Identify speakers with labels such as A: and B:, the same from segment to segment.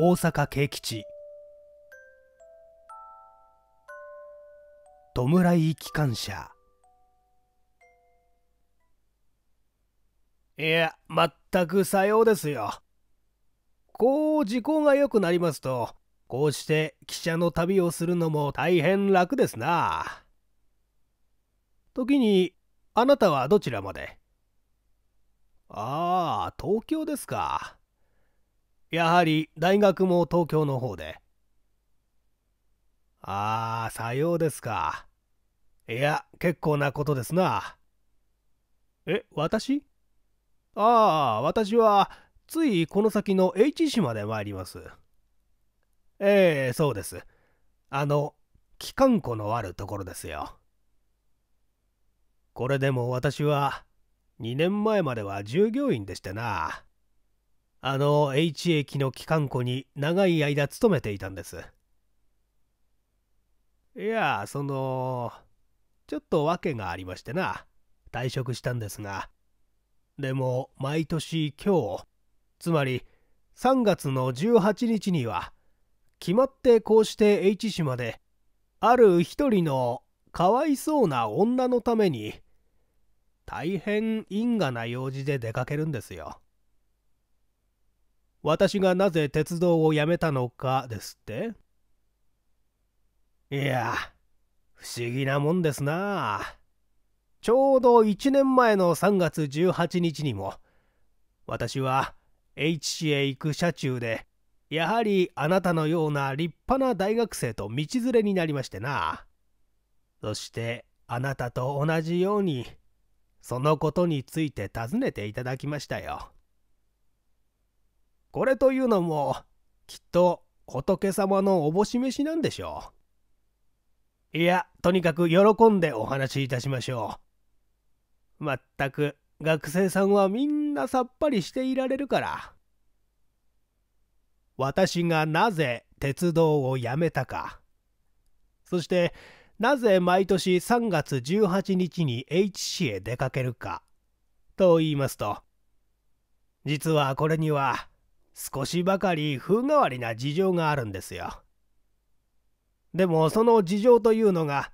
A: 大阪慶吉弔い機関車いや全くさようですよこう時効が良くなりますとこうして汽車の旅をするのも大変楽ですな時にあなたはどちらまでああ東京ですかやはり大学も東京の方で。ああ、さようですか。いや、結構なことですな。え、私ああ、私は、ついこの先の H 市まで参ります。ええー、そうです。あの、機関庫のあるところですよ。これでも私は、2年前までは従業員でしてな。あの H 駅の機関庫に長い間勤めていたんですいやそのちょっと訳がありましてな退職したんですがでも毎年今日つまり3月の18日には決まってこうして H 市まである一人のかわいそうな女のために大変因果な用事で出かけるんですよ。私がなぜ鉄道を辞めたのかですっていや、不思議なもんですなちょうど1年前の3月18日にも、私は H へ行く車中で、やはりあなたのような立派な大学生と道連れになりましてな。そしてあなたと同じように、そのことについて尋ねていただきましたよ。これというのもきっと仏様のおぼししなんでしょういやとにかく喜んでお話しいたしましょうまったく学生さんはみんなさっぱりしていられるから私がなぜ鉄道を辞めたかそしてなぜ毎年3月18日に H 市へ出かけるかと言いますと実はこれには少しばかり風変わりな事情があるんですよ。でもその事情というのが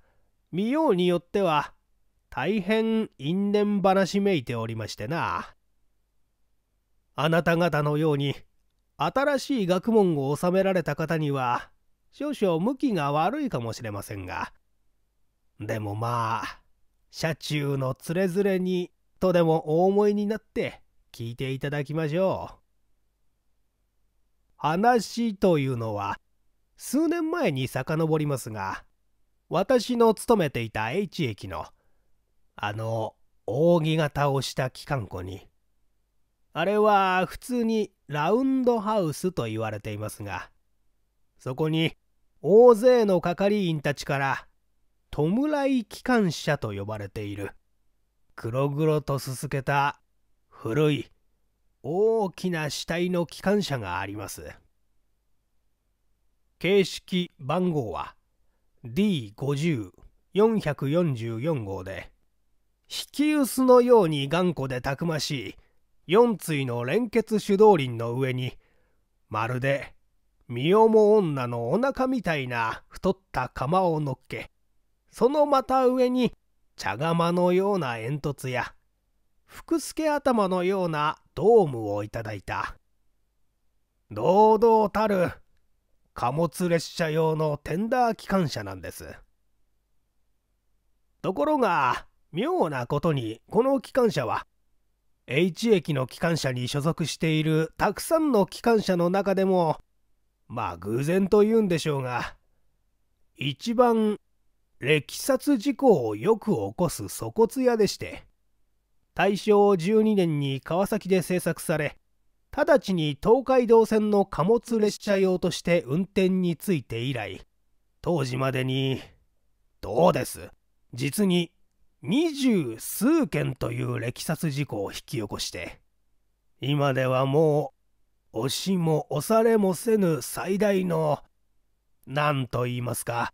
A: 見ようによっては大変因縁話めいておりましてな。あなた方のように新しい学問を収められた方には少々向きが悪いかもしれませんがでもまあ車中のつれづれにとでもお思いになって聞いていただきましょう。話というのは数年前に遡りますが私の勤めていた H 駅のあの扇形をした機関庫にあれは普通にラウンドハウスと言われていますがそこに大勢の係員たちから弔い機関車と呼ばれている黒々とすすけた古い大きな死体の機関車があります形式番号は D50444 号で引き薄のように頑固でたくましい4対の連結手動輪の上にまるで身重も女のお腹みたいな太った釜を乗っけそのまた上に茶釜のような煙突や福助頭のようなドームをいただいた堂々たる貨物列車用のテンダー機関車なんですところが妙なことにこの機関車は H 駅の機関車に所属しているたくさんの機関車の中でもまあ偶然というんでしょうが一番歴殺事故をよく起こす粗骨屋でして大正12年に川崎で製作され直ちに東海道線の貨物列車用として運転について以来当時までにどうです実に二十数件という歴殺事故を引き起こして今ではもう押しも押されもせぬ最大の何と言いますか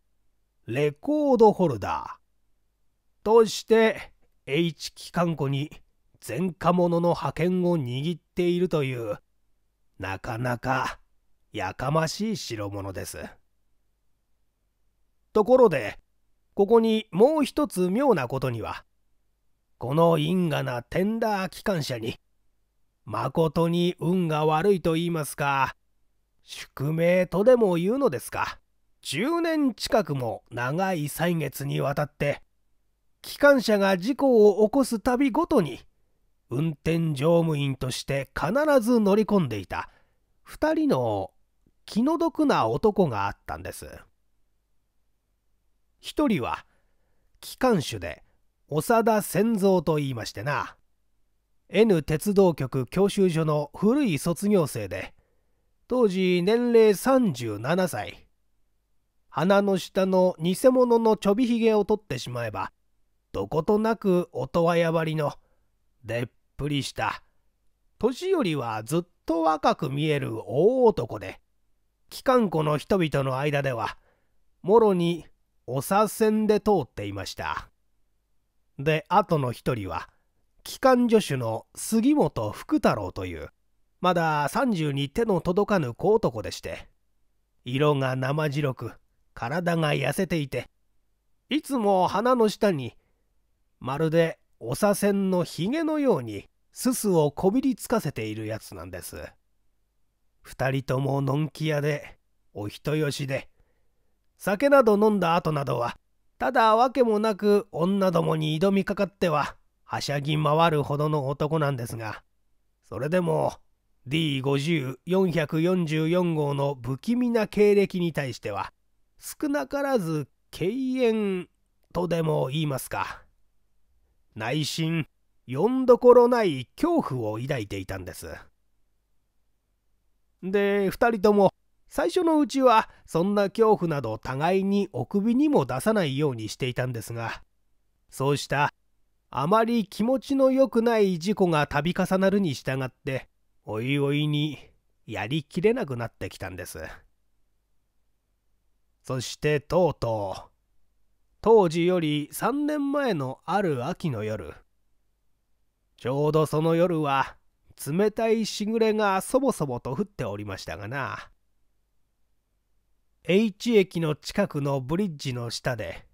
A: レコードホルダーとして H 機関庫に前科者の派遣を握っているというなかなかやかましい代物ですところでここにもう一つ妙なことにはこの因果なテンダー機関車にまことに運が悪いと言いますか宿命とでも言うのですか10年近くも長い歳月にわたって機関車が事故を起こすたびごとに運転乗務員として必ず乗り込んでいた2人の気の毒な男があったんです1人は機関手で長田千蔵と言いましてな N 鉄道局教習所の古い卒業生で当時年齢37歳鼻の下の偽物のちょびひげを取ってしまえばどことなく音はやばりのでっぷりした年よりはずっと若く見える大男で機関庫の人々の間ではもろにおさせんで通っていましたで後の一人は機関助手の杉本福太郎というまだ3 2に手の届かぬ小男でして色が生白く体が痩せていていつも鼻の下にまるでおさせんのひげのようにすすをこびりつかせているやつなんです二人とものんき屋でお人よしで酒など飲んだ後などはただ訳もなく女どもに挑みかかってははしゃぎ回るほどの男なんですがそれでも D50444 号の不気味な経歴に対しては少なからず敬遠とでも言いますか内心よんどころない恐怖を抱いていたんですで2人とも最初のうちはそんな恐怖など互いにお首にも出さないようにしていたんですがそうしたあまり気持ちの良くない事故が度重なるに従っておいおいにやりきれなくなってきたんですそしてとうとう当時より3年前のある秋の夜ちょうどその夜は冷たいしぐれがそぼそぼと降っておりましたがな H 駅の近くのブリッジの下で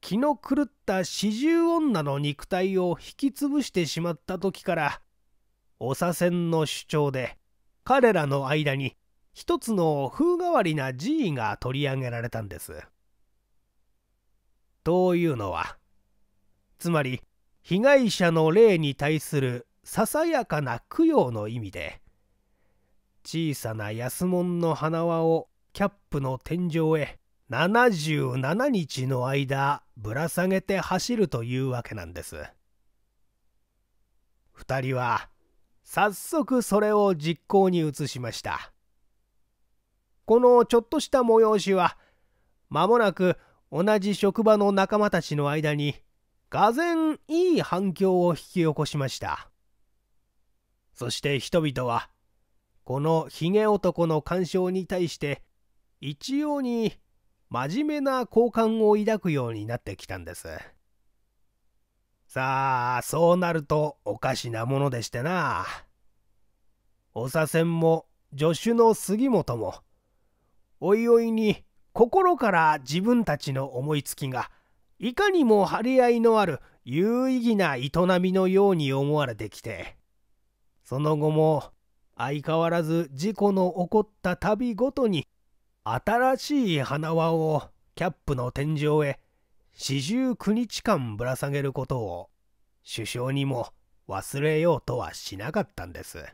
A: 気の狂った四十女の肉体を引き潰してしまった時からお左遷の主張で彼らの間に一つの風変わりな寺位が取り上げられたんです。というのはつまり被害者の霊に対するささやかな供養の意味で小さな安物の花輪をキャップの天井へ77日の間ぶら下げて走るというわけなんです2人は早速それを実行に移しましたこのちょっとした催しは間もなく同じ職場の仲間たちの間に、俄然いい反響を引き起こしました。そして人々は、このひげ男の干渉に対して、一様に真面目な好感を抱くようになってきたんです。さあ、そうなるとおかしなものでしてな。お左遷も助手の杉本も、おいおいに心から自分たちの思いつきがいかにも張り合いのある有意義な営みのように思われてきてその後も相変わらず事故の起こった度ごとに新しい花輪をキャップの天井へ四十九日間ぶら下げることを首相にも忘れようとはしなかったんです。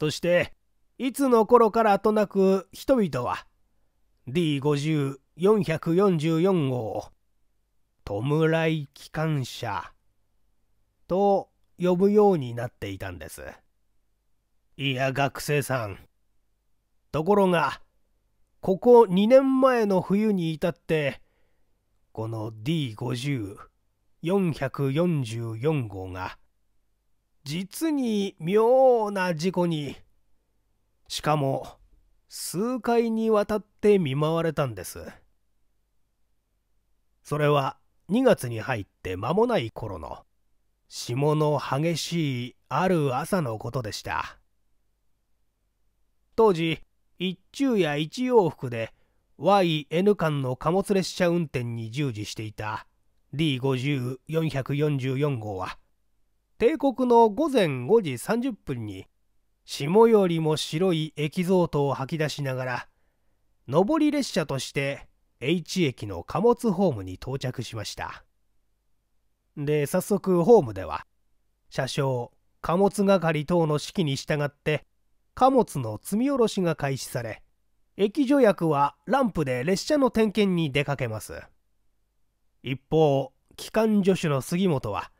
A: そしていつの頃からとなく人々は D50-444 号、弔い機関車と呼ぶようになっていたんです。いや、学生さん。ところが、ここ2年前の冬に至って、この D50-444 号が、実に妙な事故に、しかも、数回にわたって見舞われたんですそれは2月に入って間もない頃の霜の激しいある朝のことでした当時一昼夜一往復で YN 間の貨物列車運転に従事していた D50444 号は帝国の午前5時30分に霜よりも白いエキゾートを吐き出しながら上り列車として H 駅の貨物ホームに到着しましたで早速ホームでは車掌貨物係等の指揮に従って貨物の積み下ろしが開始され駅助役はランプで列車の点検に出かけます一方機関助手の杉本は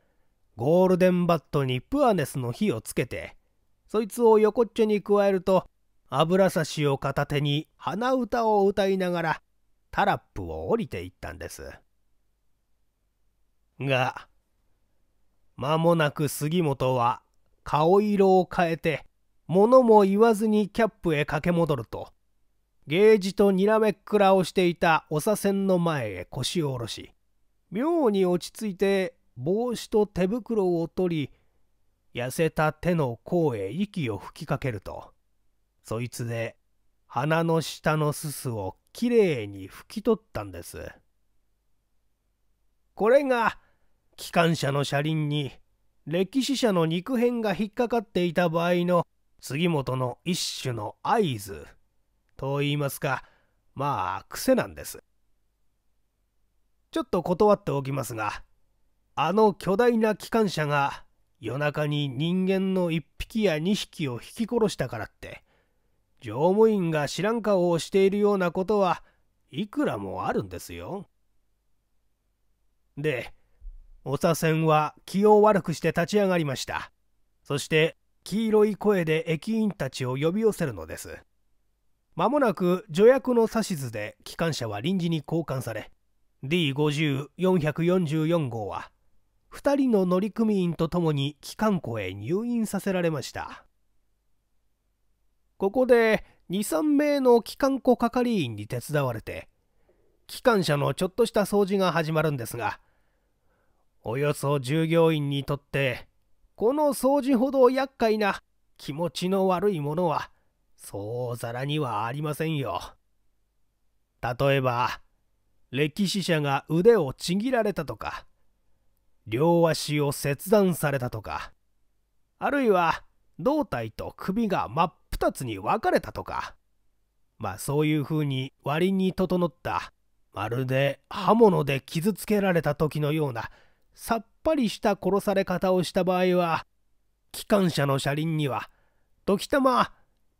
A: ゴールデンバットにプアネスの火をつけてそいつを横っちょに加えると油差しを片手に鼻歌を歌いながらタラップを降りていったんですが間もなく杉本は顔色を変えて物も言わずにキャップへ駆け戻るとゲージとにらめっくらをしていたおさせんの前へ腰を下ろし妙に落ち着いて帽子と手袋を取り痩せた手の甲へ息を吹きかけるとそいつで鼻の下のすすをきれいに拭き取ったんですこれが機関車の車輪に歴史車の肉片が引っかかっていた場合の杉本の一種の合図と言いますかまあ癖なんですちょっと断っておきますがあの巨大な機関車が夜中に人間の1匹や2匹を引き殺したからって乗務員が知らん顔をしているようなことはいくらもあるんですよ。でお左遷は気を悪くして立ち上がりましたそして黄色い声で駅員たちを呼び寄せるのですまもなく助役の指図で機関車は臨時に交換され D50444 号は2人の乗組員とともに機関庫へ入院させられましたここで23名の機関庫係員に手伝われて機関車のちょっとした掃除が始まるんですがおよそ従業員にとってこの掃除ほど厄介な気持ちの悪いものはそうざらにはありませんよ例えば歴史者が腕をちぎられたとか両足を切断されたとかあるいは胴体と首が真っ二つに分かれたとかまあそういうふうに割に整ったまるで刃物で傷つけられた時のようなさっぱりした殺され方をした場合は機関車の車輪には時たま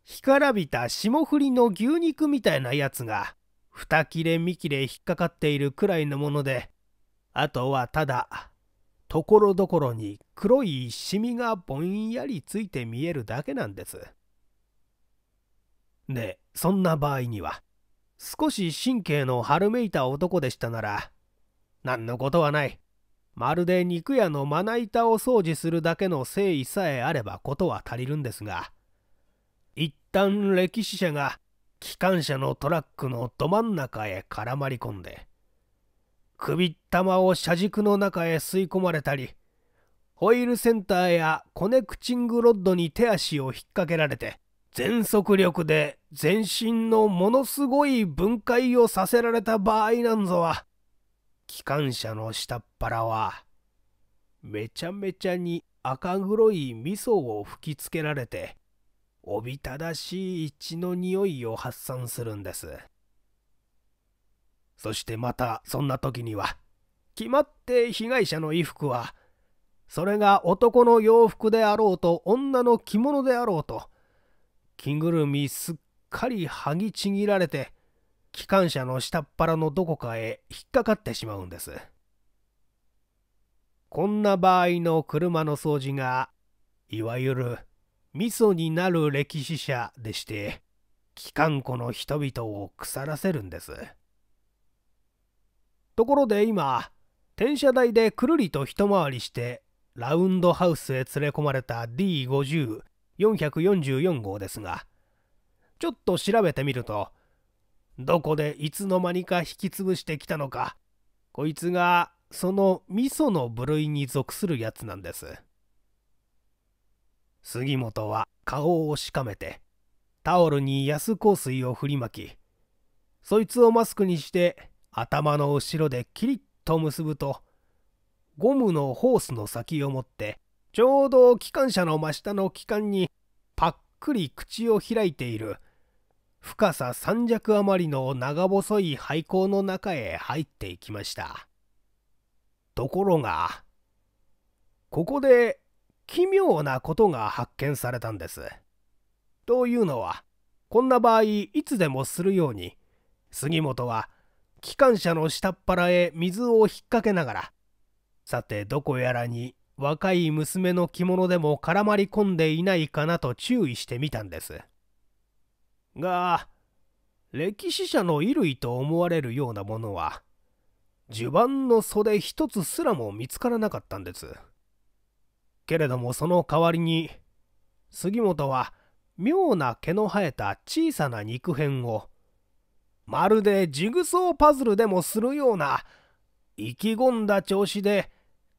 A: 干からびた霜降りの牛肉みたいなやつが2切れ3切れ引っかかっているくらいのものであとはただところどころに黒いシミがぼんやりついて見えるだけなんです。で、そんな場合には、少し神経の春めいた男でしたなら、何のことはない。まるで肉屋のまな板を掃除するだけの誠意さえあればことは足りるんですが、一旦歴史者が機関車のトラックのど真ん中へ絡まり込んで、首玉を車軸の中へ吸い込まれたりホイールセンターやコネクチングロッドに手足を引っ掛けられて全速力で全身のものすごい分解をさせられた場合なんぞは機関車の下っ腹はめちゃめちゃに赤黒い味噌を吹きつけられておびただしい血の匂いを発散するんです。そしてまたそんな時には決まって被害者の衣服はそれが男の洋服であろうと女の着物であろうと着ぐるみすっかり剥ぎちぎられて機関車の下っ腹のどこかへ引っかかってしまうんですこんな場合の車の掃除がいわゆる味噌になる歴史者でして機関庫の人々を腐らせるんです。ところで今転車台でくるりと一回りしてラウンドハウスへ連れ込まれた D50444 号ですがちょっと調べてみるとどこでいつの間にか引き潰してきたのかこいつがその味噌の部類に属するやつなんです杉本は顔をしかめてタオルに安香水を振りまきそいつをマスクにして頭の後ろでキリッと結ぶとゴムのホースの先を持ってちょうど機関車の真下の機関にぱっくり口を開いている深さ3尺余りの長細い廃坑の中へ入っていきましたところがここで奇妙なことが発見されたんですというのはこんな場合いつでもするように杉本は「機関車の下っ腹へ水を引っ掛けながらさてどこやらに若い娘の着物でも絡まり込んでいないかなと注意してみたんですが歴史者の衣類と思われるようなものは襦袢の袖一つすらも見つからなかったんですけれどもその代わりに杉本は妙な毛の生えた小さな肉片をまるでジグソーパズルでもするような意気込んだ調子で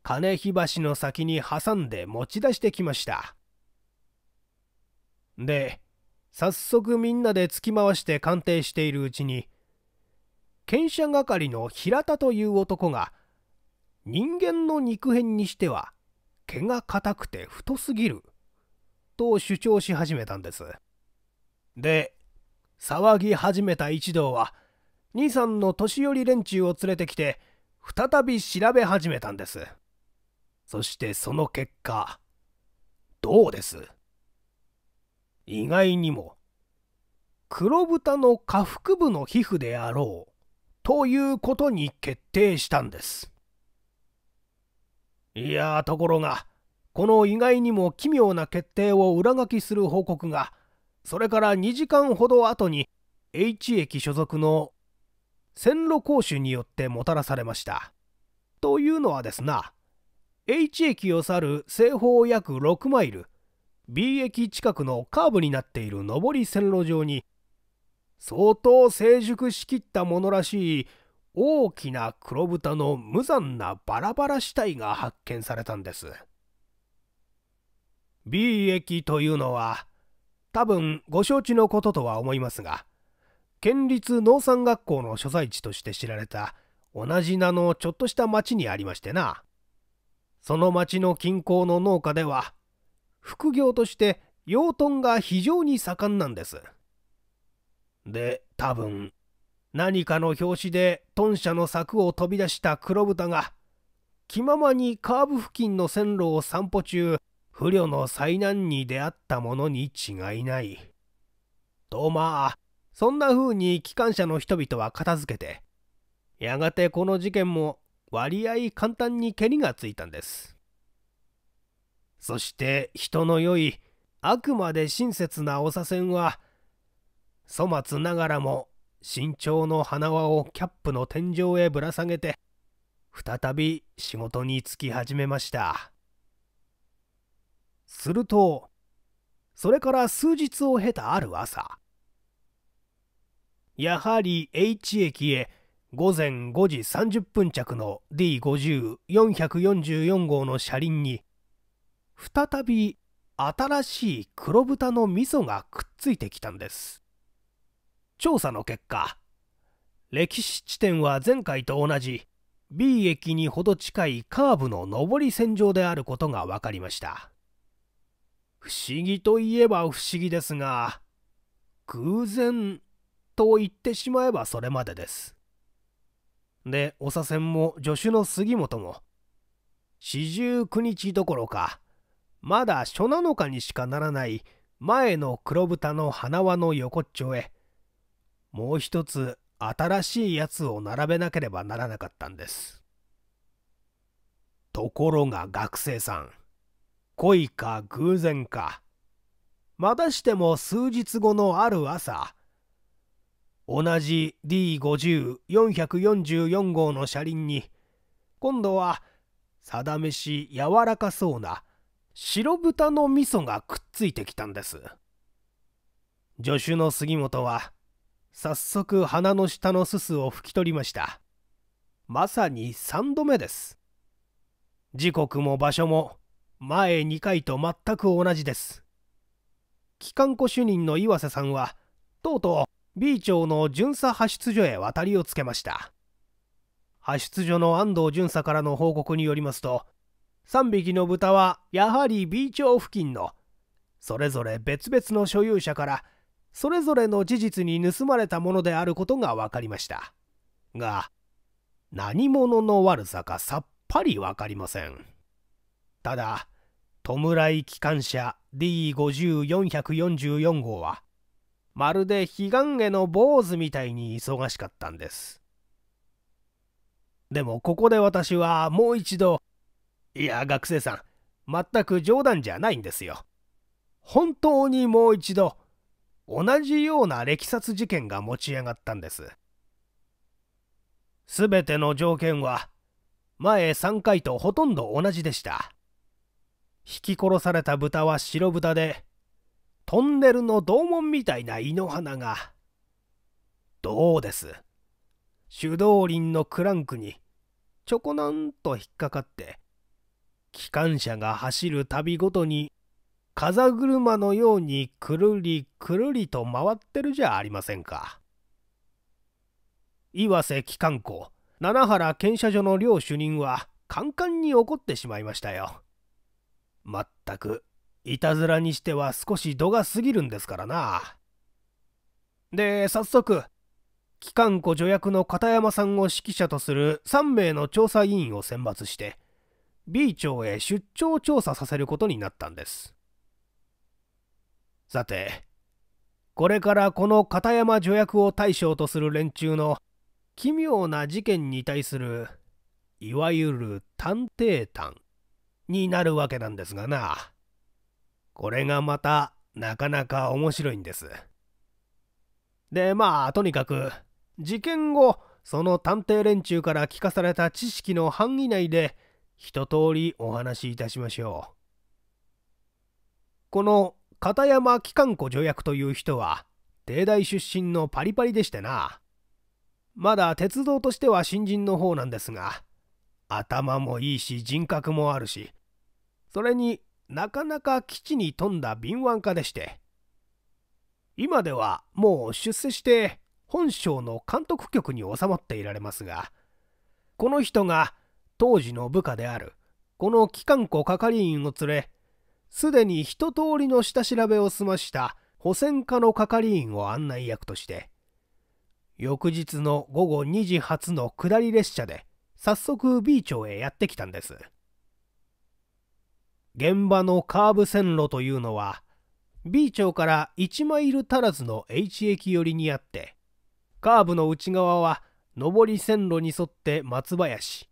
A: 金火橋の先に挟んで持ち出してきましたで早速みんなで突き回して鑑定しているうちに検者係の平田という男が人間の肉片にしては毛が硬くて太すぎると主張し始めたんですで騒ぎ始めた一同は兄さんの年寄り連中を連れてきて再び調べ始めたんですそしてその結果どうです意外にも黒豚の下腹部の皮膚であろうということに決定したんですいやところがこの意外にも奇妙な決定を裏書きする報告がそれから2時間ほど後に H 駅所属の線路講習によってもたらされました。というのはですな H 駅を去る西方約6マイル B 駅近くのカーブになっている上り線路上に相当成熟しきったものらしい大きな黒豚の無残なバラバラ死体が発見されたんです。B 駅というのは多分ご承知のこととは思いますが県立農産学校の所在地として知られた同じ名のちょっとした町にありましてなその町の近郊の農家では副業として養豚が非常に盛んなんですで多分何かの拍子で豚舎の柵を飛び出した黒豚が気ままにカーブ付近の線路を散歩中不慮の災難に出会ったものに違いない。とまあ、そんな風に機関車の人々は片付けて、やがてこの事件も割合簡単にけりがついたんです。そして人の良い、あくまで親切なお左遷は、粗末ながらも身長の花輪をキャップの天井へぶら下げて、再び仕事に就き始めました。するとそれから数日を経たある朝やはり H 駅へ午前5時30分着の D50444 号の車輪に再び新しい黒豚の味噌がくっついてきたんです調査の結果歴史地点は前回と同じ B 駅にほど近いカーブの上り線上であることが分かりました不思議といえば不思議ですが、偶然と言ってしまえばそれまでです。で、お左遷も助手の杉本も、四十九日どころか、まだ初七日にしかならない前の黒豚の花輪の横っちょへ、もう一つ新しいやつを並べなければならなかったんです。ところが学生さん。恋か偶然かまたしても数日後のある朝同じ D50444 号の車輪に今度は定めし柔らかそうな白豚の味噌がくっついてきたんです助手の杉本は早速鼻の下のすすを拭き取りましたまさに3度目です時刻も場所も前2回と全く同じです機関庫主任の岩瀬さんはとうとう B 町の巡査派出所へ渡りをつけました派出所の安藤巡査からの報告によりますと3匹の豚はやはり B 町付近のそれぞれ別々の所有者からそれぞれの事実に盗まれたものであることが分かりましたが何者の悪さかさっぱり分かりませんただ弔い機関車 D50444 号はまるで彼岸への坊主みたいに忙しかったんですでもここで私はもう一度いや学生さん全く冗談じゃないんですよ本当にもう一度同じような歴殺事件が持ち上がったんですすべての条件は前3回とほとんど同じでしたひき殺された豚は白豚でトンネルの洞門みたいな胃の花がどうです手動輪のクランクにちょこなんと引っかかって機関車が走るたびごとに風車のようにくるりくるりと回ってるじゃありませんか岩瀬機関庫七原検車所の両主任はカンカンに怒ってしまいましたよまったくいたずらにしては少し度が過ぎるんですからなで早速機関庫助役の片山さんを指揮者とする3名の調査委員を選抜して B 町へ出張調査させることになったんですさてこれからこの片山助役を対象とする連中の奇妙な事件に対するいわゆる探偵探になるわけなんですがなこれがまたなかなか面白いんですでまあとにかく事件後その探偵連中から聞かされた知識の範囲内で一通りお話しいたしましょうこの片山機関庫助役という人は帝大出身のパリパリでしてなまだ鉄道としては新人の方なんですが頭もいいし人格もあるしそれになかなか基地に富んだ敏腕家でして今ではもう出世して本省の監督局に収まっていられますがこの人が当時の部下であるこの機関庫係員を連れすでに一通りの下調べを済ました保線課の係員を案内役として翌日の午後2時発の下り列車で早速 B 町へやってきたんです現場のカーブ線路というのは B 町から1マイル足らずの H 駅寄りにあってカーブの内側は上り線路に沿って松林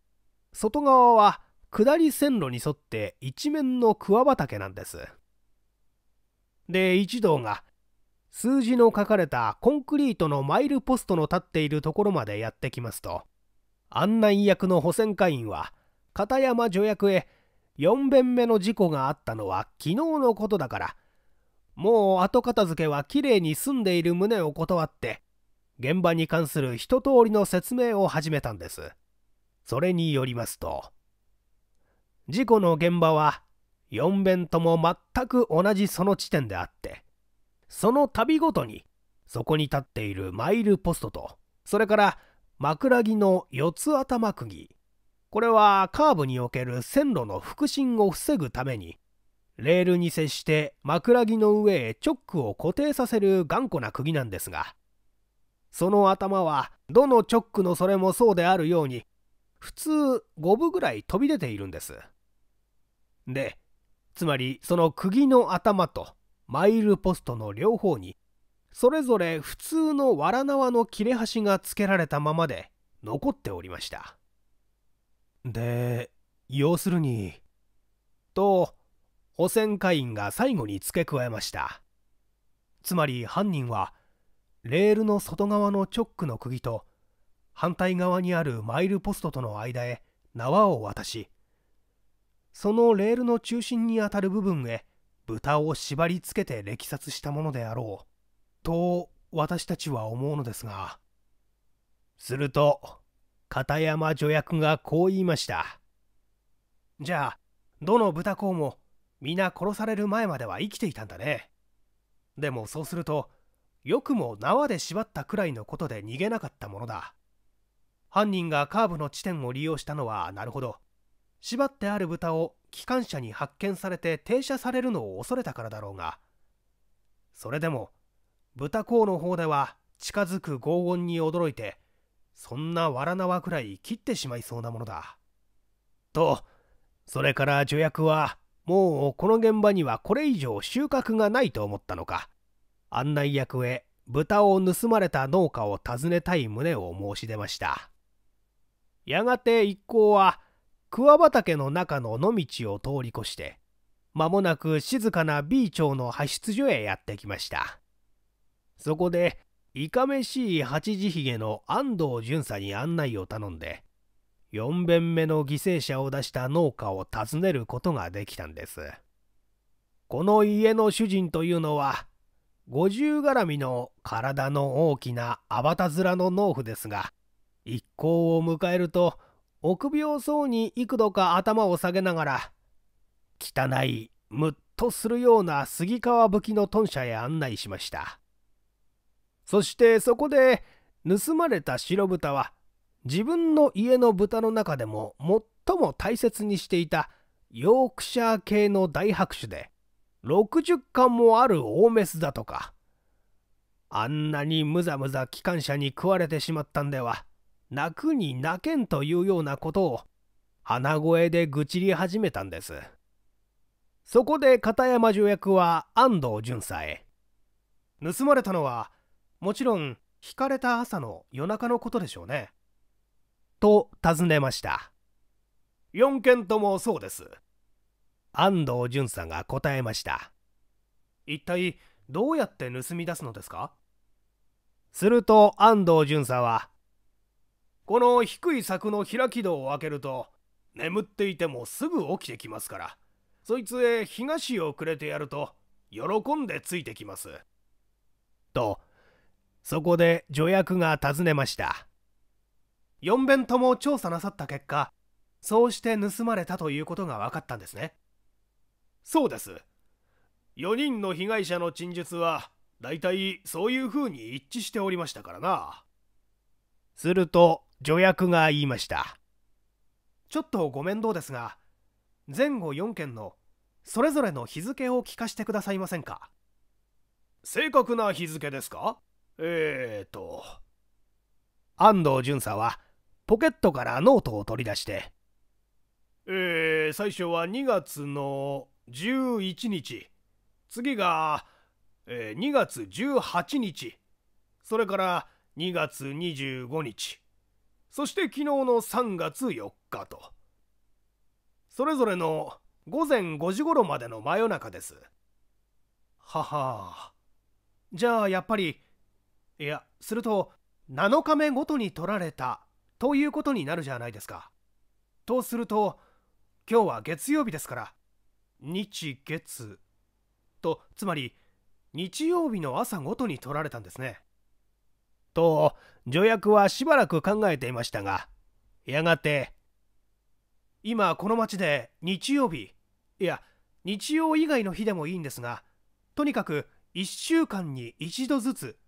A: 外側は下り線路に沿って一面の桑畑なんですで一同が数字の書かれたコンクリートのマイルポストの立っているところまでやってきますと案内役の保選会員は片山助役へ4便目の事故があったのは昨日のことだからもう後片付けはきれいに済んでいる旨を断って現場に関する一通りの説明を始めたんですそれによりますと事故の現場は4便とも全く同じその地点であってその度ごとにそこに立っているマイルポストとそれから枕木の四つ頭釘これはカーブにおける線路の腹心を防ぐためにレールに接して枕木の上へチョックを固定させる頑固な釘なんですがその頭はどのチョックのそれもそうであるように普通5分ぐらい飛び出ているんです。でつまりその釘の頭とマイルポストの両方にそれぞれ普通のわら縄の切れ端がつけられたままで残っておりましたで要するにと保線会員が最後に付け加えましたつまり犯人はレールの外側のチョックの釘と反対側にあるマイルポストとの間へ縄を渡しそのレールの中心にあたる部分へ豚を縛り付けて歴殺したものであろうと私たちは思うのですがすると片山助役がこう言いましたじゃあどの豚公も皆殺される前までは生きていたんだねでもそうするとよくも縄で縛ったくらいのことで逃げなかったものだ犯人がカーブの地点を利用したのはなるほど縛ってある豚を機関車に発見されて停車されるのを恐れたからだろうがそれでも豚甲の方では近づく轟音に驚いてそんなわら縄くらい切ってしまいそうなものだ。とそれから助役はもうこの現場にはこれ以上収穫がないと思ったのか案内役へ豚を盗まれた農家を訪ねたい旨を申し出ましたやがて一行は桑畑の中の野道を通り越して間もなく静かな B 町の派出所へやってきましたそこでいかめしい八時ひげの安藤巡査に案内を頼んで4弁目の犠牲者を出した農家を訪ねることができたんですこの家の主人というのは五十絡みの体の大きなアバタ面の農夫ですが一行を迎えると臆病そうに幾度か頭を下げながら汚いむっとするような杉川武きの豚舎へ案内しましたそしてそこで盗まれた白豚は自分の家の豚の中でも最も大切にしていたヨークシャー系の大白種で60巻もある大メスだとかあんなにむざむざ機関車に食われてしまったんでは泣くに泣けんというようなことを鼻声で愚痴り始めたんですそこで片山条約は安藤巡査へ盗まれたのはもちろん引かれた朝の夜中のことでしょうねと尋ねました4件ともそうです安藤淳さんが答えました一体どうやって盗み出すのですかすると安藤巡査はこの低い柵の開き戸を開けると眠っていてもすぐ起きてきますからそいつへ東をくれてやると喜んでついてきますとそこで助役が尋ねました4弁とも調査なさった結果そうして盗まれたということが分かったんですねそうです4人の被害者の陳述は大体そういうふうに一致しておりましたからなすると助役が言いましたちょっとご面倒ですが前後4件のそれぞれの日付を聞かせてくださいませんか正確な日付ですかえーと安藤巡査はポケットからノートを取り出してえー、最初は2月の11日次が、えー、2月18日それから2月25日そして昨日の3月4日とそれぞれの午前5時頃までの真夜中ですははじゃあやっぱりいやすると7日目ごとに取られたということになるじゃないですかとすると今日は月曜日ですから日月とつまり日曜日の朝ごとに取られたんですねと助役はしばらく考えていましたがやがて今この町で日曜日いや日曜以外の日でもいいんですがとにかく1週間に1度ずつ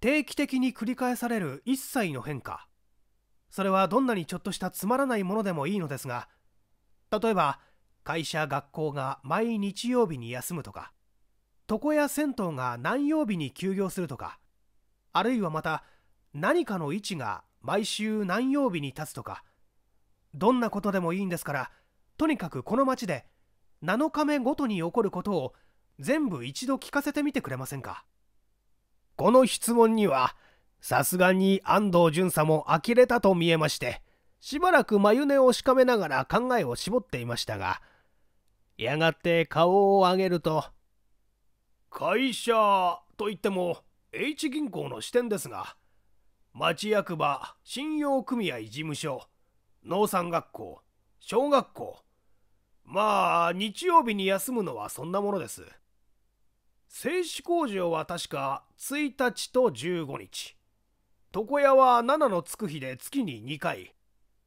A: 定期的に繰り返される一切の変化それはどんなにちょっとしたつまらないものでもいいのですが例えば会社学校が毎日曜日に休むとか床や銭湯が何曜日に休業するとかあるいはまた何かの位置が毎週何曜日に立つとかどんなことでもいいんですからとにかくこの町で7日目ごとに起こることを全部一度聞かせてみてくれませんか。この質問にはさすがに安藤巡査も呆れたと見えましてしばらく眉根をしかめながら考えを絞っていましたがやがて顔を上げると「会社といっても H 銀行の支店ですが町役場信用組合事務所農産学校小学校まあ日曜日に休むのはそんなものです。製紙工場は確か1日と15日床屋は7のつく日で月に2回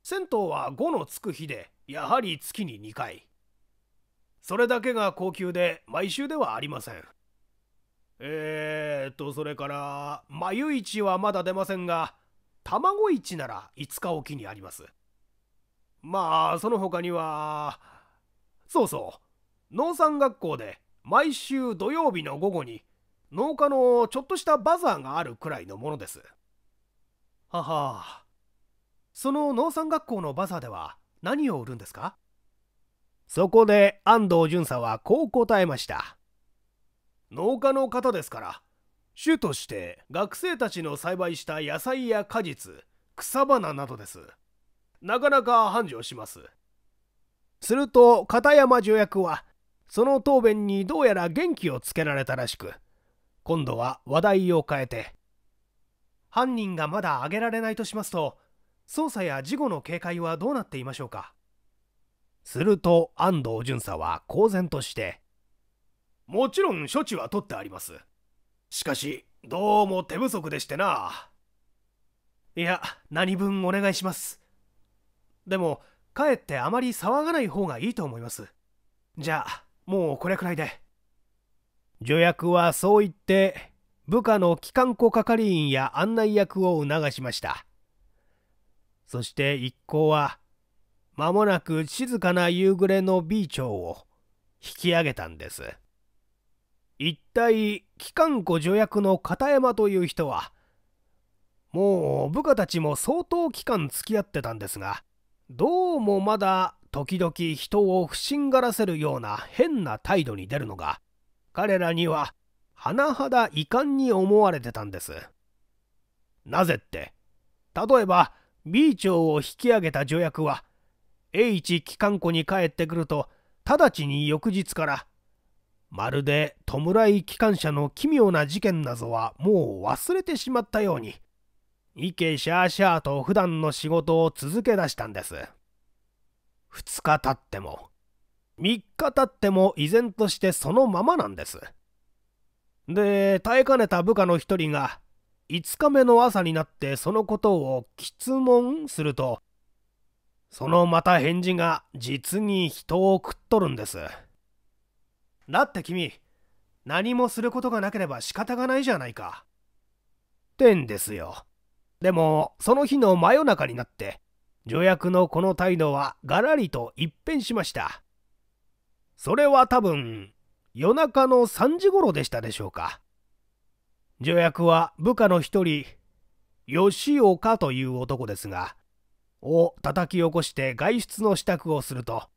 A: 銭湯は5のつく日でやはり月に2回それだけが高級で毎週ではありませんえーとそれから眉市はまだ出ませんが卵市なら5日おきにありますまあその他にはそうそう農産学校で毎週土曜日の午後に農家のちょっとしたバザーがあるくらいのものですははその農産学校のバザーでは何を売るんですかそこで安藤巡査はこう答えました農家の方ですから主として学生たちの栽培した野菜や果実草花などですなかなか繁盛しますすると片山助役はその答弁にどうやら元気をつけられたらしく今度は話題を変えて犯人がまだ挙げられないとしますと捜査や事後の警戒はどうなっていましょうかすると安藤巡査は公然として「もちろん処置は取ってあります」しかしどうも手不足でしてないや何分お願いしますでもかえってあまり騒がない方がいいと思いますじゃあもうこれくらいで助役はそう言って部下の機関庫係員や案内役を促しましたそして一行は間もなく静かな夕暮れの B 町を引き上げたんです一体機関庫助役の片山という人はもう部下たちも相当期間付き合ってたんですがどうもまだ時々人を不審がらせるような変な態度に出るのが彼らには甚だ遺憾に思われてたんです。なぜって例えば B 長を引き上げた助役は H 機関庫に帰ってくると直ちに翌日からまるで弔い機関車の奇妙な事件謎はもう忘れてしまったようにイケシャーシャーと普段の仕事を続け出したんです。2日経っても3日経っても依然としてそのままなんですで耐えかねた部下の一人が5日目の朝になってそのことを質問するとそのまた返事が実に人を食っとるんですだって君何もすることがなければ仕方がないじゃないか。てんですよ。でもその日の真夜中になって助役のこの態度はがらりと一変しました。それは多分、夜中の3時頃でしたでしょうか。助役は部下の一人、吉岡という男ですが、を叩き起こして外出の支度をすると、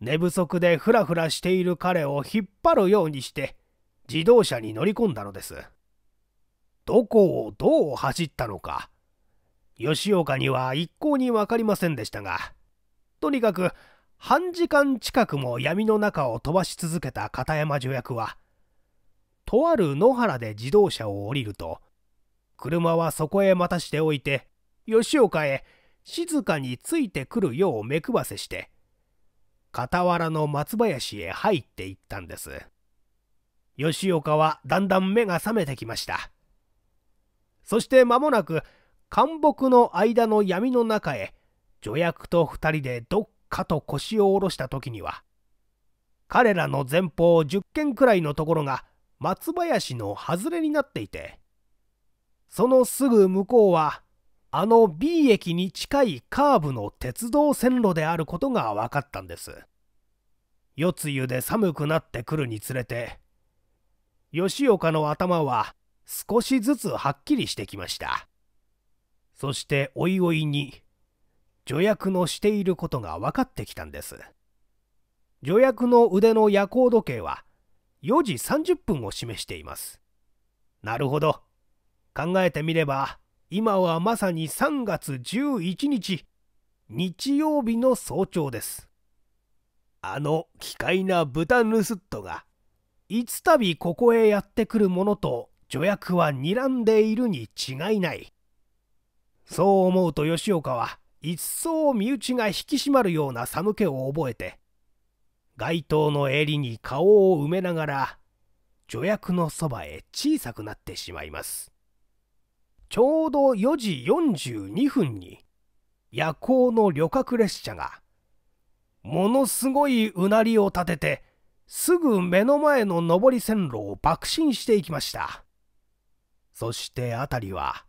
A: 寝不足でふらふらしている彼を引っ張るようにして、自動車に乗り込んだのです。どこをどう走ったのか、吉岡には一向に分かりませんでしたがとにかく半時間近くも闇の中を飛ばし続けた片山助役はとある野原で自動車を降りると車はそこへ待たしておいて吉岡へ静かについてくるよう目配せして傍らの松林へ入っていったんです吉岡はだんだん目が覚めてきましたそして間もなく干木の間の闇の中へ助役と二人でどっかと腰を下ろした時には彼らの前方10軒くらいのところが松林の外れになっていてそのすぐ向こうはあの B 駅に近いカーブの鉄道線路であることが分かったんです夜露で寒くなってくるにつれて吉岡の頭は少しずつはっきりしてきましたそしておいおいに助役のしていることが分かってきたんです助役の腕の夜行時計は4時30分を示していますなるほど考えてみれば今はまさに3月11日日曜日の早朝ですあの奇怪な豚スットがいつたびここへやってくるものと助役は睨んでいるに違いないそう思うと吉岡は一層身内が引き締まるような寒気を覚えて街灯の襟に顔を埋めながら助役のそばへ小さくなってしまいますちょうど4時42分に夜行の旅客列車がものすごいうなりを立ててすぐ目の前の上り線路を爆心していきましたそして辺りは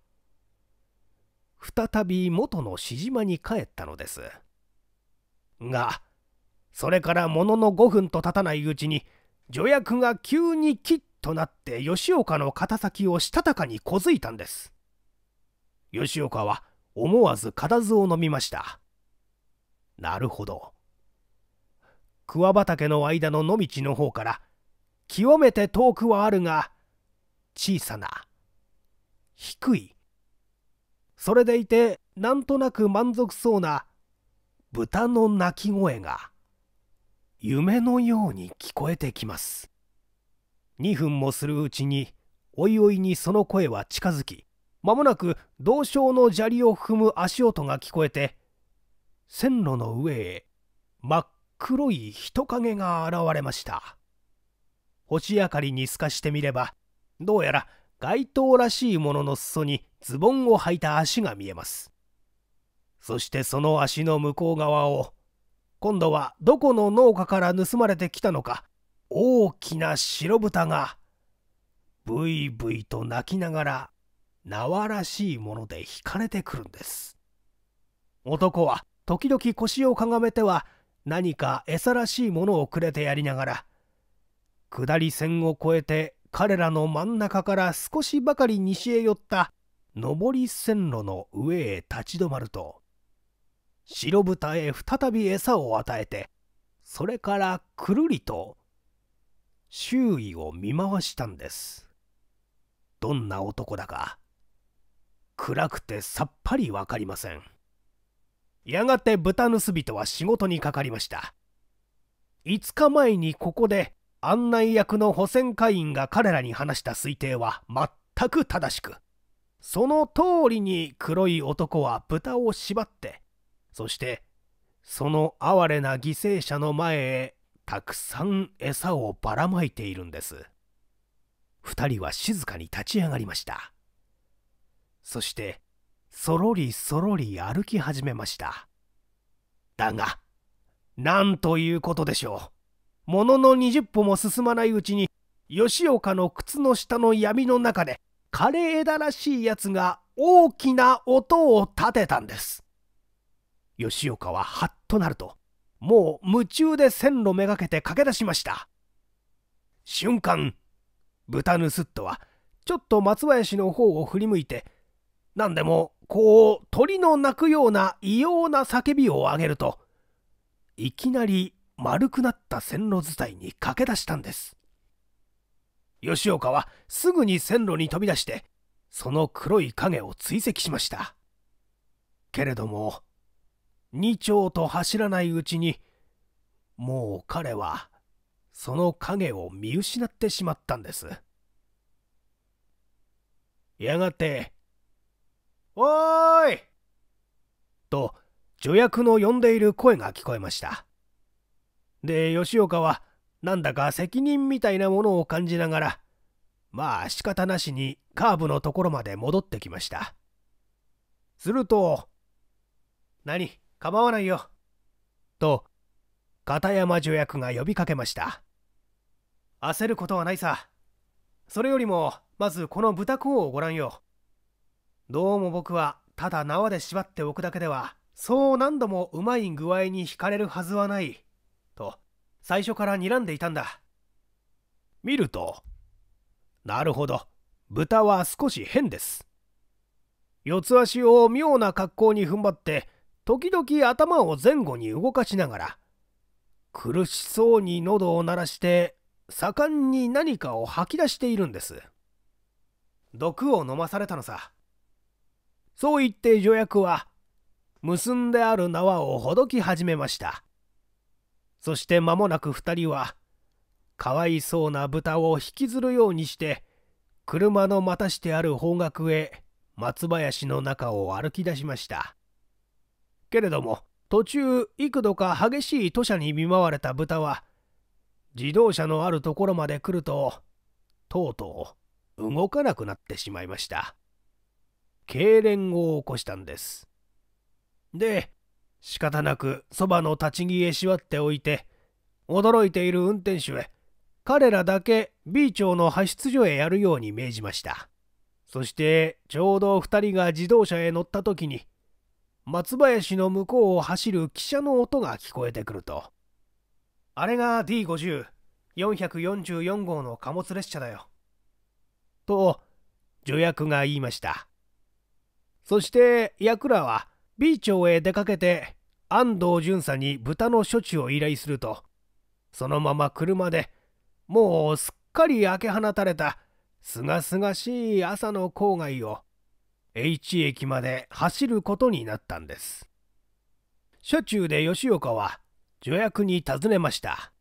A: 再び元のしじまに帰ったのですがそれからものの5分と経たないうちに助役が急にキッとなって吉岡の肩先をしたたかに小突いたんです吉岡は思わず固唾を飲みましたなるほど桑畑の間の野道の方から極めて遠くはあるが小さな低いそれでいてなんとなく満足そうな豚の鳴き声が夢のように聞こえてきます2分もするうちにおいおいにその声は近づきまもなく同床の砂利を踏む足音が聞こえて線路の上へ真っ黒い人影が現れました星明かりに透かしてみればどうやら街灯らしいものの裾にズボンを履いた足が見えますそしてその足の向こう側を今度はどこの農家から盗まれてきたのか大きな白豚がブイブイと鳴きながら縄らしいもので引かれてくるんです男は時々腰をかがめては何か餌らしいものをくれてやりながら下り線を越えて彼らの真ん中から少しばかり西へ寄った上り線路の上へ立ち止まると白豚へ再び餌を与えてそれからくるりと周囲を見回したんですどんな男だか暗くてさっぱり分かりませんやがて豚盗人は仕事にかかりました5日前にここで案内役の保選会員が彼らに話した推定は全く正しくその通りに黒い男は豚を縛ってそしてその哀れな犠牲者の前へたくさん餌をばらまいているんです2人は静かに立ち上がりましたそしてそろりそろり歩き始めましただがなんということでしょうものの20歩も進まないうちに吉岡の靴の下の闇の中で枯れ枝らしいやつが大きな音を立てたんです吉岡はハッとなるともう夢中で線路めがけて駆け出しました瞬間豚ヌスッとはちょっと松林の方を振り向いて何でもこう鳥の鳴くような異様な叫びを上げるといきなり丸くなった線路伝いに駆け出したんです吉岡はすぐに線路に飛び出してその黒い影を追跡しましたけれども2丁と走らないうちにもう彼はその影を見失ってしまったんですやがて「おーい!」と助役の呼んでいる声が聞こえましたで吉岡はなんだか責任みたいなものを感じながらまあ仕方なしにカーブのところまで戻ってきましたすると「何構わないよ」と片山助役が呼びかけました焦ることはないさそれよりもまずこの豚甲をご覧よどうも僕はただ縄で縛っておくだけではそう何度もうまい具合に惹かれるはずはない最初から睨んでいたんだ見るとなるほど豚は少し変です四つ足を妙な格好に踏ん張って時々頭を前後に動かしながら苦しそうに喉を鳴らして盛んに何かを吐き出しているんです毒を飲まされたのさそう言って助役は結んである縄をほどき始めましたそして間もなく2人はかわいそうな豚を引きずるようにして車の待たしてある方角へ松林の中を歩き出しましたけれども途中幾度か激しい土砂に見舞われた豚は自動車のあるところまで来るととうとう動かなくなってしまいました痙攣を起こしたんですで仕方なくそばの立ち木へしっておいて驚いている運転手へ彼らだけ B 町の派出所へやるように命じましたそしてちょうど2人が自動車へ乗った時に松林の向こうを走る汽車の音が聞こえてくるとあれが D50444 号の貨物列車だよと助役が言いましたそして役らは B 町へ出かけて安藤巡査に豚の処置を依頼するとそのまま車でもうすっかり明け放たれたすがすがしい朝の郊外を H 駅まで走ることになったんです車中で吉岡は助役に尋ねました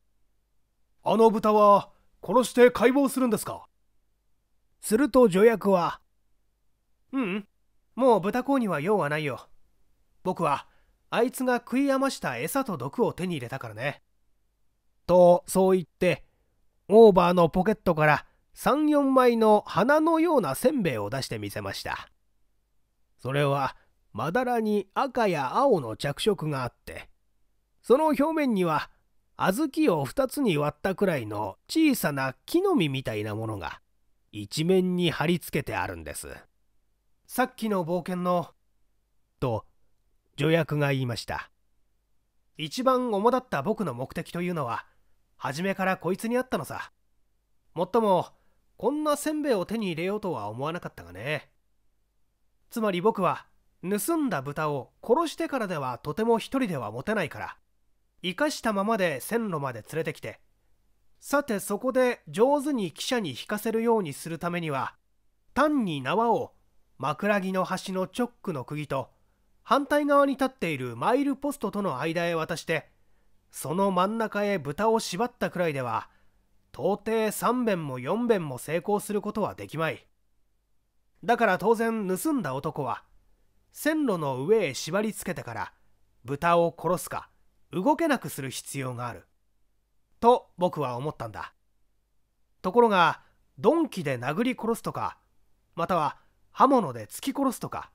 A: あの豚は殺して解剖するんですかすると助役は「ううんもう豚公には用はないよ僕はあいつが食い余した餌と毒を手に入れたからね。とそう言ってオーバーのポケットから34枚の花のようなせんべいを出してみせましたそれはまだらに赤や青の着色があってその表面には小豆を2つに割ったくらいの小さな木の実みたいなものが一面に貼り付けてあるんですさっきの冒険のと助役が言いました一番主だった僕の目的というのは初めからこいつにあったのさもっともこんなせんべいを手に入れようとは思わなかったがねつまり僕は盗んだ豚を殺してからではとても一人では持てないから生かしたままで線路まで連れてきてさてそこで上手に汽車に引かせるようにするためには単に縄を枕木の端のチョックの釘と反対側に立っているマイルポストとの間へ渡してその真ん中へ豚を縛ったくらいでは到底3遍も4遍も成功することはできまいだから当然盗んだ男は線路の上へ縛りつけてから豚を殺すか動けなくする必要があると僕は思ったんだところが鈍器で殴り殺すとかまたは刃物で突き殺すとか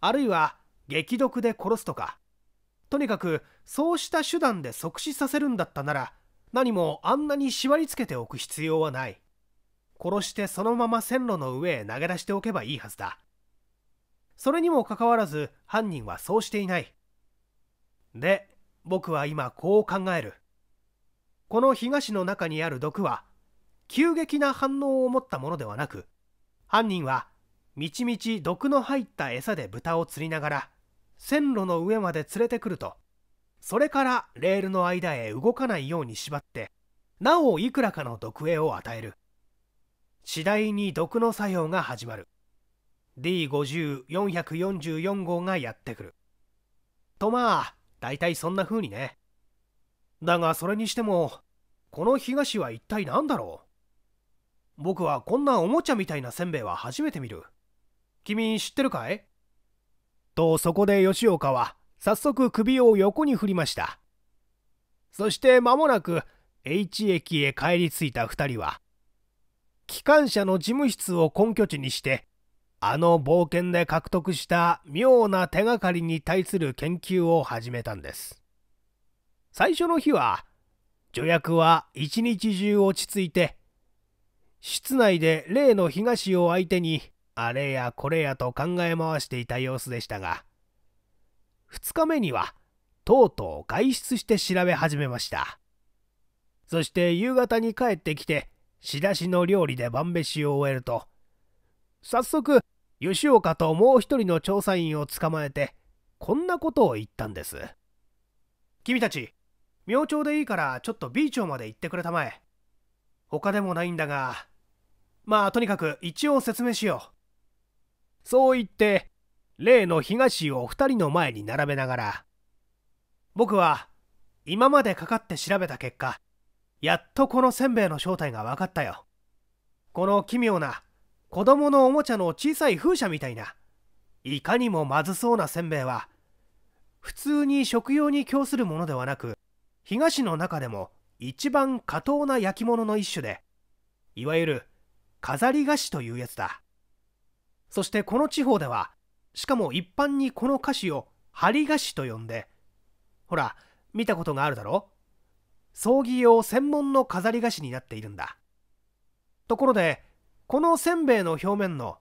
A: あるいは激毒で殺すとかとにかくそうした手段で即死させるんだったなら何もあんなに縛りつけておく必要はない殺してそのまま線路の上へ投げ出しておけばいいはずだそれにもかかわらず犯人はそうしていないで僕は今こう考えるこの東の中にある毒は急激な反応を持ったものではなく犯人はみちみち毒の入った餌で豚を釣りながら線路の上まで連れてくるとそれからレールの間へ動かないように縛ってなおいくらかの毒影を与える次第に毒の作用が始まる D50444 号がやってくるとまあ大体そんな風にねだがそれにしてもこの東は一体何だろう僕はこんなおもちゃみたいなせんべいは初めて見る君知ってるかいとそこで吉岡は早速首を横に振りましたそして間もなく H 駅へ帰り着いた2人は機関車の事務室を根拠地にしてあの冒険で獲得した妙な手がかりに対する研究を始めたんです最初の日は助役は一日中落ち着いて室内で例の東を相手にあれやこれやと考え回していた様子でしたが2日目にはとうとう外出して調べ始めましたそして夕方に帰ってきて仕出しの料理で晩飯を終えると早速吉岡ともう一人の調査員を捕まえてこんなことを言ったんです君たち明朝でいいからちょっと B 町まで行ってくれたまえ他でもないんだがまあとにかく一応説明しようそう言って例の東を2人の前に並べながら僕は今までかかって調べた結果やっとこのせんべいの正体が分かったよこの奇妙な子供のおもちゃの小さい風車みたいないかにもまずそうなせんべいは普通に食用に供するものではなく東の中でも一番下等な焼き物の一種でいわゆる飾り菓子というやつだそしてこの地方ではしかも一般にこの歌詞を針菓子と呼んでほら見たことがあるだろ葬儀用専門の飾り菓子になっているんだところでこのせんべいの表面の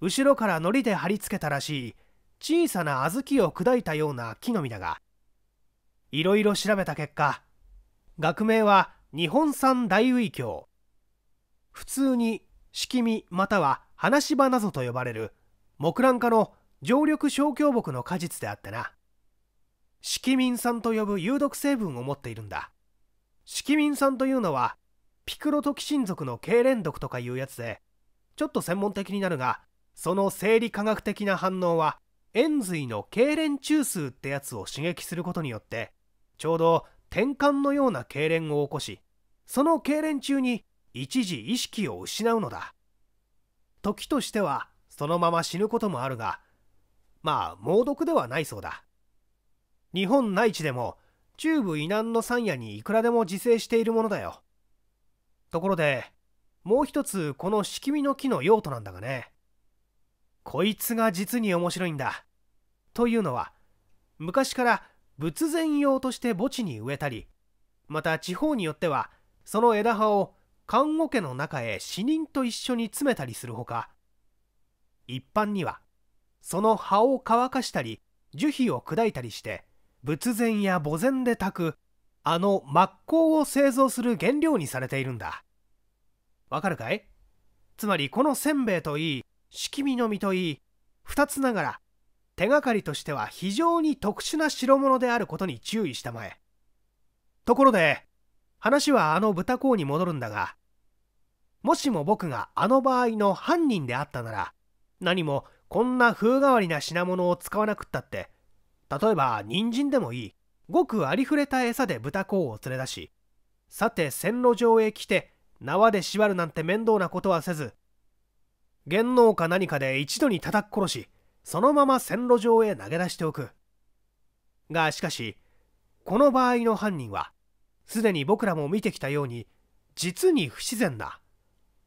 A: 後ろから糊で貼り付けたらしい小さな小豆を砕いたような木の実だがいろいろ調べた結果学名は日本産大ウイキョウ普通にきみまたは話場なぞと呼ばれる木蘭科の常緑小凶木の果実であってな色民酸と呼ぶ有毒成分を持っているんだ色民酸というのはピクロトキシン属の痙攣毒とかいうやつでちょっと専門的になるがその生理科学的な反応は延髄の痙攣中枢ってやつを刺激することによってちょうど転換のような痙攣を起こしその痙攣中に一時意識を失うのだ時としてはそのまま死ぬこともあるがまあ猛毒ではないそうだ日本内地でも中部以南の山野にいくらでも自生しているものだよところでもう一つこの敷きみの木の用途なんだがねこいつが実に面白いんだというのは昔から仏前用として墓地に植えたりまた地方によってはその枝葉を看護家の中へ死人と一緒に詰めたりするほか一般にはその葉を乾かしたり樹皮を砕いたりして仏前や墓前で炊くあの末香を製造する原料にされているんだわかるかいつまりこのせんべいといい式きの実といい2つながら手がかりとしては非常に特殊な代物であることに注意したまえところで話はあの豚公に戻るんだがもしも僕があの場合の犯人であったなら何もこんな風変わりな品物を使わなくったって例えば人参でもいいごくありふれた餌で豚甲を連れ出しさて線路上へ来て縄で縛るなんて面倒なことはせず元能か何かで一度に叩き殺しそのまま線路上へ投げ出しておくがしかしこの場合の犯人はすでに僕らも見てきたように実に不自然だ。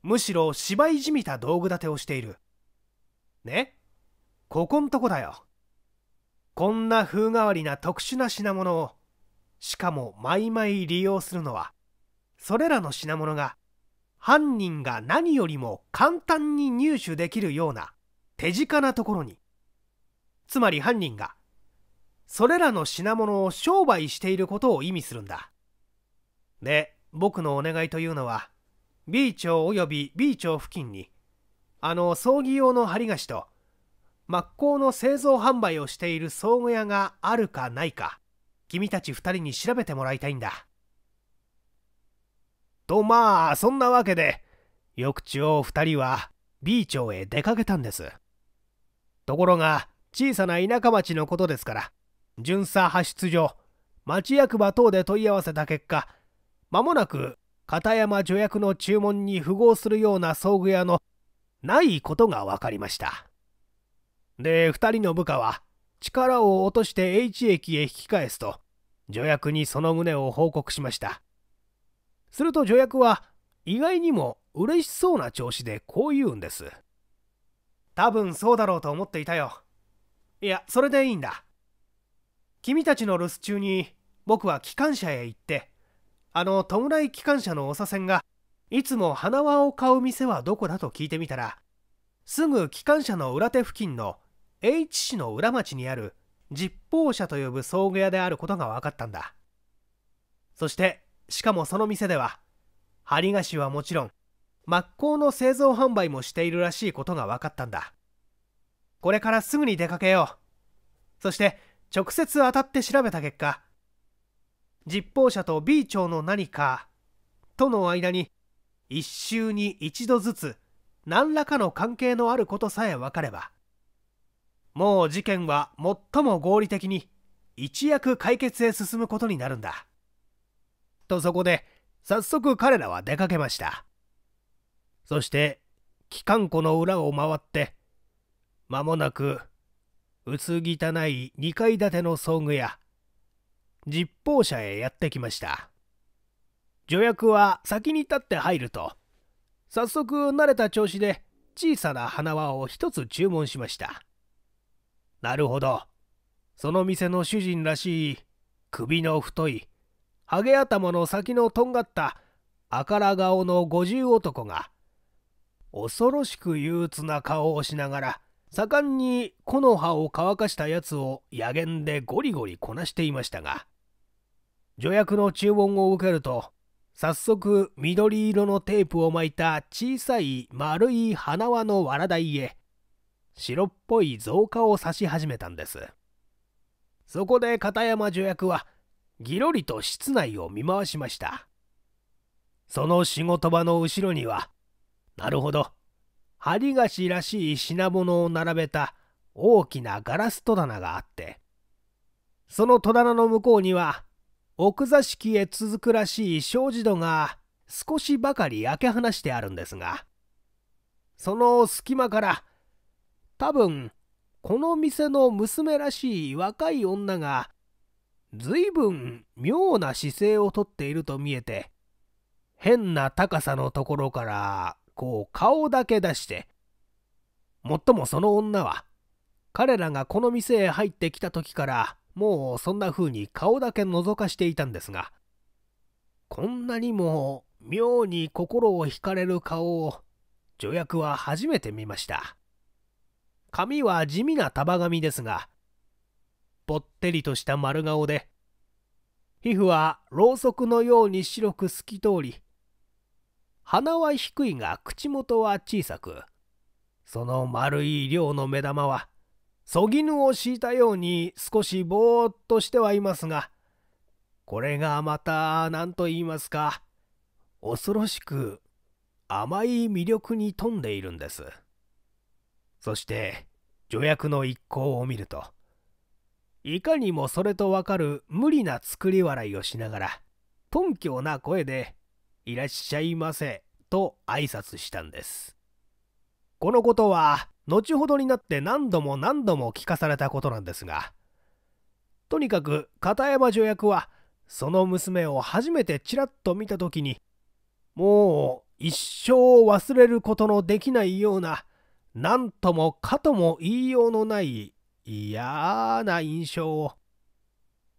A: むしろ芝居じみた道具立てをしているねここんとこだよこんな風変わりな特殊な品物をしかも毎毎利用するのはそれらの品物が犯人が何よりも簡単に入手できるような手近なところにつまり犯人がそれらの品物を商売していることを意味するんだで僕のお願いというのは B 町及び B 町付近にあの葬儀用の針菓子と真っ向の製造販売をしている葬具屋があるかないか君たち2人に調べてもらいたいんだ。とまあそんなわけで翌朝2人は B 町へ出かけたんです。ところが小さな田舎町のことですから巡査派出所町役場等で問い合わせた結果間もなく片山助役の注文に符合するような装具屋のないことが分かりましたで2人の部下は力を落として H 駅へ引き返すと助役にその旨を報告しましたすると助役は意外にも嬉しそうな調子でこう言うんです多分そうだろうと思っていたよいやそれでいいんだ君たちの留守中に僕は機関車へ行ってあの弔い機関車のおさせんがいつも花輪を買う店はどこだと聞いてみたらすぐ機関車の裏手付近の H 市の裏町にある実報社と呼ぶ葬具屋であることが分かったんだそしてしかもその店では針菓子はもちろんっ向の製造販売もしているらしいことが分かったんだこれからすぐに出かけようそして直接当たって調べた結果実報者と B 長の何かとの間に一週に一度ずつ何らかの関係のあることさえ分かればもう事件は最も合理的に一躍解決へ進むことになるんだとそこで早速彼らは出かけましたそして機関庫の裏を回って間もなく薄汚い2階建ての装具屋実報社へやってきました助役は先に立って入ると早速慣れた調子で小さな花輪を一つ注文しましたなるほどその店の主人らしい首の太いハゲ頭の先のとんがった赤ら顔の五十男が恐ろしく憂鬱な顔をしながら盛んに木の葉を乾かしたやつを野んでゴリゴリこなしていましたが助役の注文を受けると早速緑色のテープを巻いた小さい丸い花輪のわら台へ白っぽい造花を刺し始めたんですそこで片山助役はぎろりと室内を見回しましたその仕事場の後ろにはなるほど針菓子らしい品物を並べた大きなガラス戸棚があってその戸棚の向こうには奥座敷へ続くらしい障子戸が少しばかり開け放してあるんですがその隙間から多分この店の娘らしい若い女が随分妙な姿勢をとっていると見えて変な高さのところからこう顔だけ出してもっともその女は彼らがこの店へ入ってきた時からもうそんな風に顔だけ覗かしていたんですが、こんなにも妙に心を惹かれる顔を助役は初めて見ました。髪は地味な束髪ですが、ぽってりとした丸顔で、皮膚はろうそくのように白く透き通り、鼻は低いが口元は小さく、その丸い量の目玉は、そぎぬを敷いたように少しぼーっとしてはいますが、これがまた何と言いますか、恐ろしく甘い魅力に富んでいるんです。そして助役の一行を見ると、いかにもそれとわかる無理な作り笑いをしながら、頓強な声で、いらっしゃいませ、と挨拶したんです。このことは、後ほどになって何度も何度も聞かされたことなんですがとにかく片山助役はその娘を初めてちらっと見た時にもう一生忘れることのできないような何ともかとも言いようのない嫌な印象を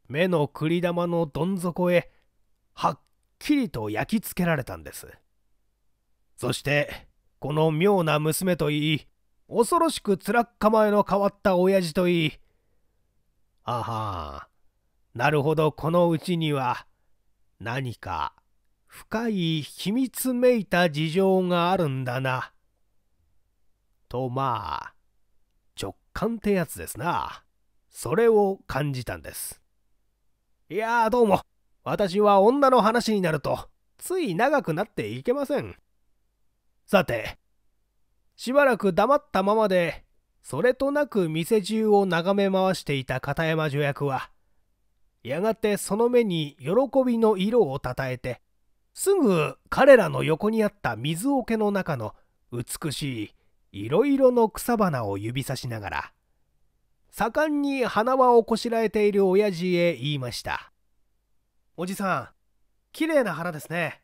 A: 目のくり玉のどん底へはっきりと焼き付けられたんですそしてこの妙な娘といい恐ろしく面構えの変わった親父といい、あはなるほどこのうちには何か深い秘密めいた事情があるんだな。とまあ直感ってやつですな。それを感じたんです。いやどうも私は女の話になるとつい長くなっていけません。さてしばらく黙ったままでそれとなく店中を眺め回していた片山助役はやがてその目に喜びの色をたたえてすぐ彼らの横にあった水桶の中の美しい色々の草花を指さしながら盛んに花輪をこしらえている親父へ言いました「おじさん綺麗な花ですね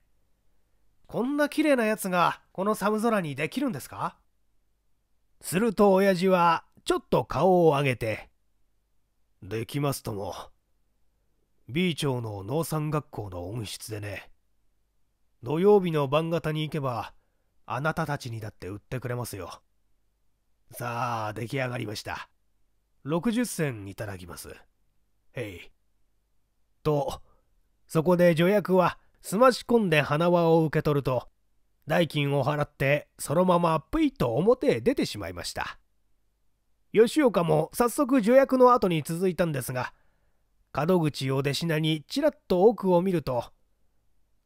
A: こんな綺麗なやつがこの寒空にできるんですか?」。すると親父はちょっと顔を上げて、できますとも。B 町の農産学校の温室でね、土曜日の晩方に行けば、あなたたちにだって売ってくれますよ。さあ、出来上がりました。60銭いただきます。へい。と、そこで助役は、すまし込んで花輪を受け取ると、代金を払ってそのままぷいと表へ出てしまいました吉岡も早速助役の後に続いたんですが門口を弟子なにちらっと奥を見ると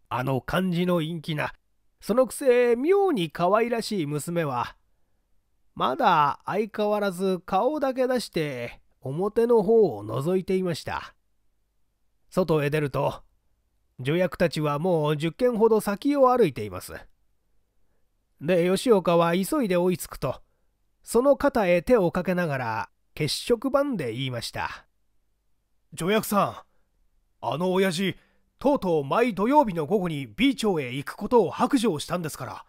A: あの感じの陰気なそのくせ妙に可愛らしい娘はまだ相変わらず顔だけ出して表の方を覗いていました外へ出ると助役たちはもう10軒ほど先を歩いていますで吉岡は急いで追いつくとその肩へ手をかけながら血色版で言いました助役さんあの親父とうとう毎土曜日の午後に B 町へ行くことを白状したんですから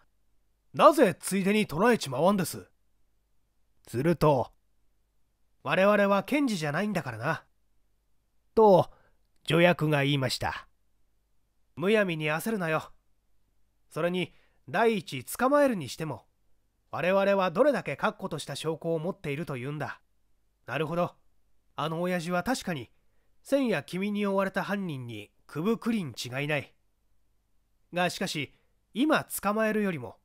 A: なぜついでに捕らえちまわんですすると我々は検事じゃないんだからなと助役が言いましたむやみに焦るなよそれに第一捕まえるにしても我々はどれだけ確固とした証拠を持っていると言うんだなるほどあの親父は確かに千や君に追われた犯人にくぶくりん違いないがしかし今捕まえるよりも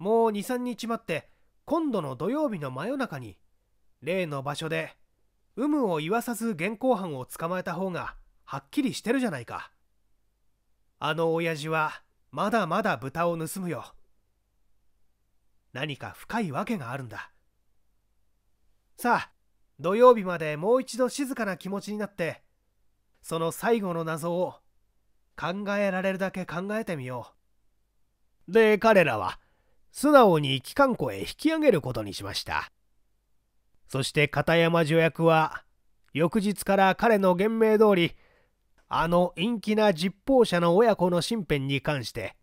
A: もう23日待って今度の土曜日の真夜中に例の場所で有無を言わさず現行犯を捕まえた方がはっきりしてるじゃないかあの親父はまだまだ豚を盗むよ何か深いわけがあるんださあ土曜日までもう一度静かな気持ちになってその最後の謎を考えられるだけ考えてみようで彼らは素直に機関庫へ引き上げることにしましたそして片山助役は翌日から彼の言命通りあの陰気な実報者の親子の身辺に関して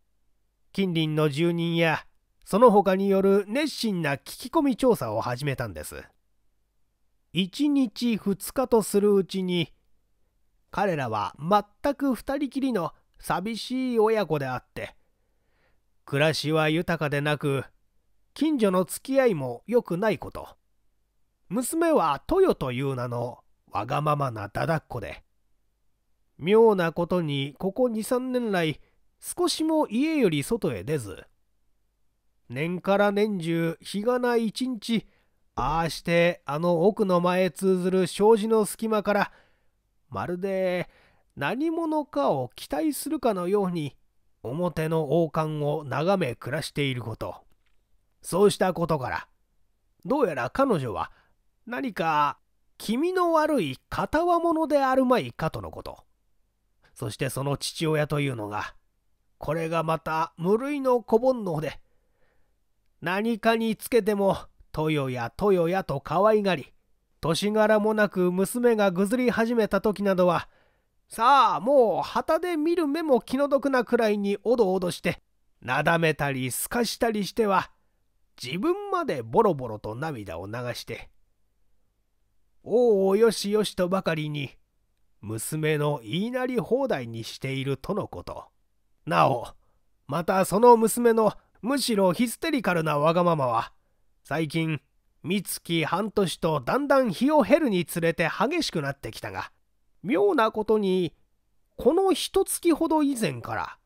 A: 近隣の住人やその他による熱心な聞き込み調査を始めたんです1日2日とするうちに彼らは全く2人きりの寂しい親子であって暮らしは豊かでなく近所の付き合いも良くないこと娘はトヨという名のわがままなだだっ子で妙なことにここ23年来少しも家より外へ出ず年から年中日がない一日ああしてあの奥の前通ずる障子の隙間からまるで何者かを期待するかのように表の王冠を眺め暮らしていることそうしたことからどうやら彼女は何か気味の悪い片輪者であるまいかとのことそしてその父親というのが、これがまた無類の小煩悩で、何かにつけても、豊や豊やと可愛がり、年柄もなく娘がぐずり始めた時などは、さあもう旗で見る目も気の毒なくらいにおどおどして、なだめたりすかしたりしては、自分までボロボロと涙を流して、おおよしよしとばかりに、娘の言いなり放題にしているとのことなおまたその娘のむしろヒステリカルなわがままは最近三月半年とだんだん日を減るにつれて激しくなってきたが妙なことにこの一月ほど以前から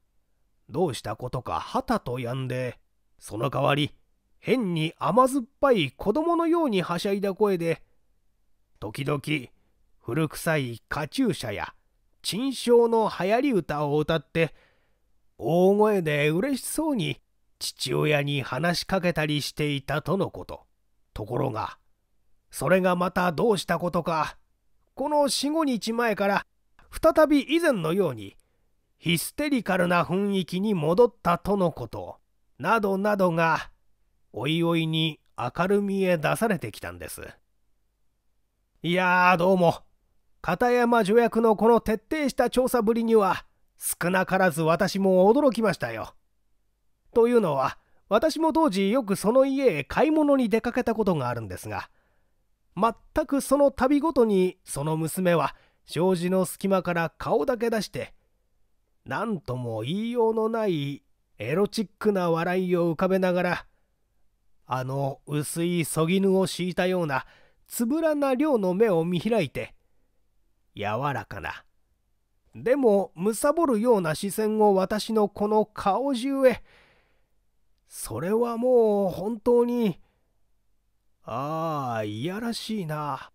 A: どうしたことかはたとやんでその代わり変に甘酸っぱい子供のようにはしゃいだ声で時々古臭いカチューシャや珍笑の流行り歌を歌って大声で嬉しそうに父親に話しかけたりしていたとのことところがそれがまたどうしたことかこの45日前から再び以前のようにヒステリカルな雰囲気に戻ったとのことなどなどがおいおいに明るみへ出されてきたんですいやーどうも片山助役のこの徹底した調査ぶりには少なからず私も驚きましたよ。というのは私も当時よくその家へ買い物に出かけたことがあるんですが全くその度ごとにその娘は障子の隙間から顔だけ出して何とも言いようのないエロチックな笑いを浮かべながらあの薄いそぎぬを敷いたようなつぶらな量の目を見開いて柔らかな。でも、むさぼるような視線を私のこの顔中へ。それはもう本当に、ああ、いやらしいな、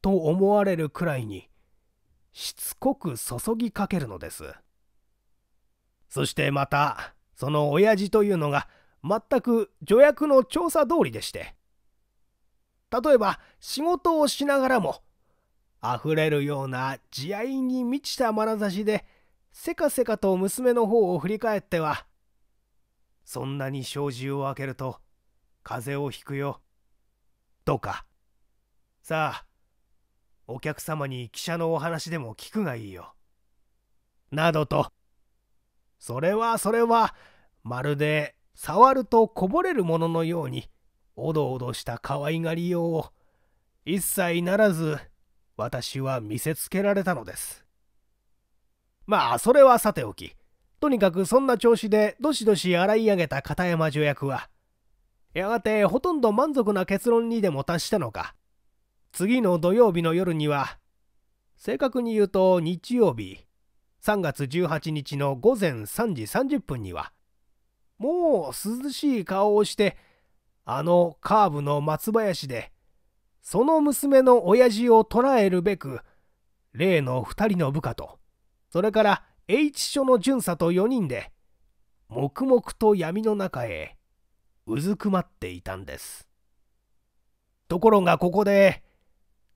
A: と思われるくらいに、しつこく注ぎかけるのです。そしてまた、その親父というのが、全く助役の調査通りでして。例えば、仕事をしながらも、溢れるような慈愛に満ちた眼差しでせかせかと娘の方を振り返っては「そんなに障子を開けると風邪をひくよ」とか「さあお客様に汽車のお話でも聞くがいいよ」などとそれはそれはまるで触るとこぼれるもののようにおどおどした可愛がりようを一切ならず私は見せつけられたのです。まあ、それはさておき、とにかくそんな調子でどしどし洗い上げた片山助役は、やがてほとんど満足な結論にでも達したのか、次の土曜日の夜には、正確に言うと日曜日、3月18日の午前3時30分には、もう涼しい顔をして、あのカーブの松林でその娘の親父を捕らえるべく例の2人の部下とそれから H 署の巡査と4人で黙々と闇の中へうずくまっていたんですところがここで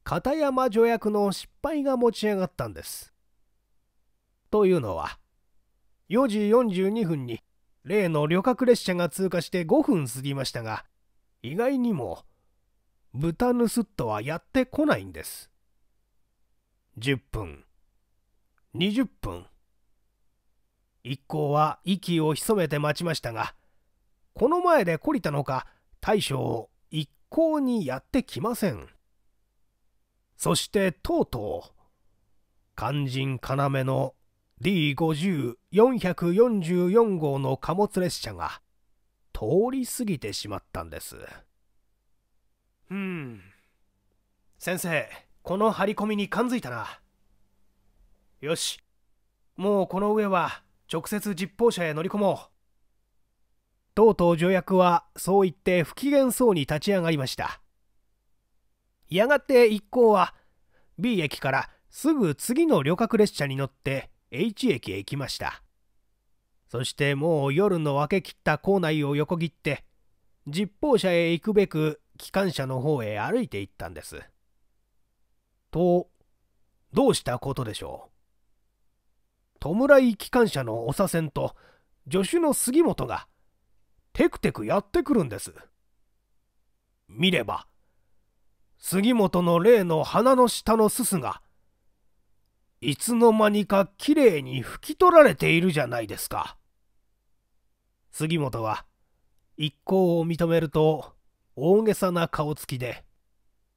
A: 片山助役の失敗が持ち上がったんですというのは4時42分に例の旅客列車が通過して5分過ぎましたが意外にも豚盗っとはやってこないんです。10分、20分。一行は息を潜めて待ちましたが、この前で懲りたのか、大将一向にやってきません。そしてとうとう、肝心要の D50-444 号の貨物列車が通り過ぎてしまったんです。うん先生この張り込みに感づいたなよしもうこの上は直接実報車へ乗り込もうとうとう助役はそう言って不機嫌そうに立ち上がりましたやがて一行は B 駅からすぐ次の旅客列車に乗って H 駅へ行きましたそしてもう夜の分け切った構内を横切って実報車へ行くべく機関車の方へ歩いて行ったんです。と、どうしたことでしょう。弔い機関車のおせんと助手の杉本がテクテクやってくるんです。見れば、杉本の例の鼻の下のすすが、いつの間にかきれいに拭き取られているじゃないですか。杉本は一行を認めると大げさな顔つきで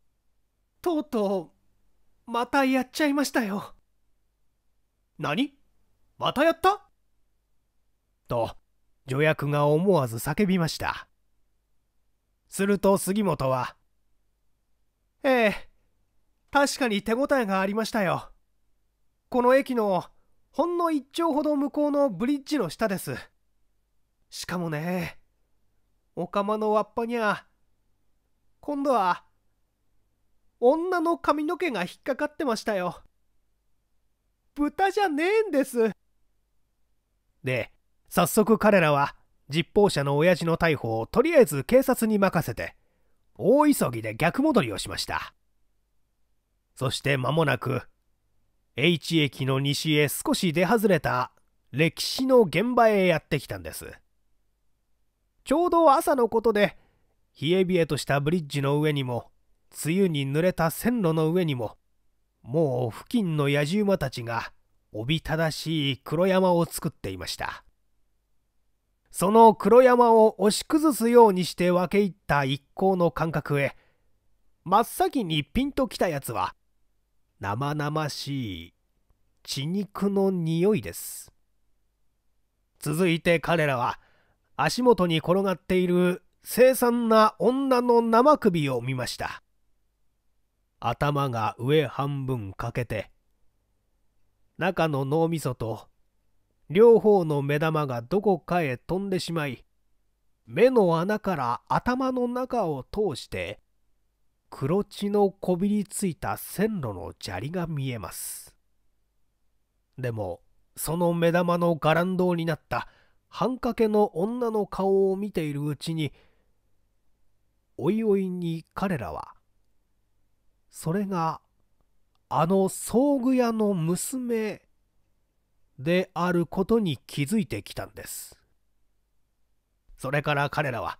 A: 「とうとうまたやっちゃいましたよ」何またやったと助役が思わず叫びましたすると杉本は「ええ確かに手応えがありましたよこの駅のほんの一丁ほど向こうのブリッジの下ですしかもねお釜のわっぱにゃ今度は、女の髪の毛が引っかかってましたよ。豚じゃねえんです。で、早速彼らは、実報者の親父の逮捕をとりあえず警察に任せて、大急ぎで逆戻りをしました。そして間もなく、H 駅の西へ少し出外れた歴史の現場へやってきたんです。ちょうど朝のことで冷え冷えとしたブリッジの上にも、梅雨に濡れた線路の上にも、もう付近の野じ馬たちが、おびただしい黒山を作っていました。その黒山を押し崩すようにして分け入った一行の感覚へ、真っ先にピンときたやつは、生々しい血肉の匂いです。続いて彼らは、足元に転がっている凄惨な女の生首を見ました。頭が上半分欠けて、中の脳みそと両方の目玉がどこかへ飛んでしまい、目の穴から頭の中を通して、黒血のこびりついた線路の砂利が見えます。でも、その目玉の伽藍堂になった、半掛けの女の顔を見ているうちにおいおいに彼らはそれがあの装具屋の娘であることに気づいてきたんですそれから彼らは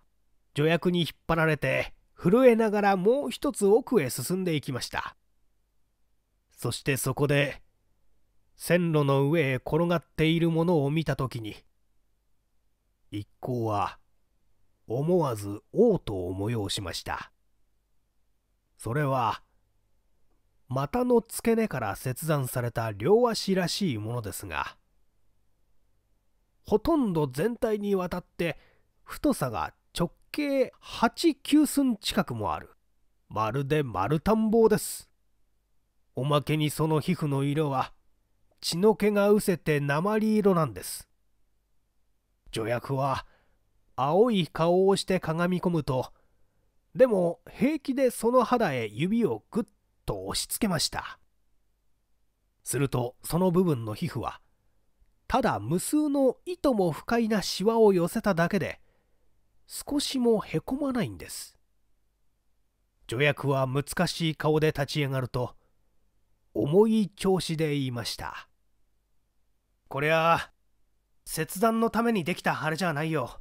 A: 助役に引っ張られて震えながらもう一つ奥へ進んでいきましたそしてそこで線路の上へ転がっているものを見た時に一行は思わず王とを催しましたそれは股の付け根から切断された両足らしいものですがほとんど全体にわたって太さが直径89寸近くもあるまるで丸田んぼですおまけにその皮膚の色は血の気がうせて鉛色なんです助役は青い顔をしてかがみ込むとでも平気でその肌へ指をぐっと押し付けましたするとその部分の皮膚はただ無数の糸も不快なシワを寄せただけで少しもへこまないんです助役は難しい顔で立ち上がると重い調子で言いましたこりゃ切断のためにできた腫れじゃないよ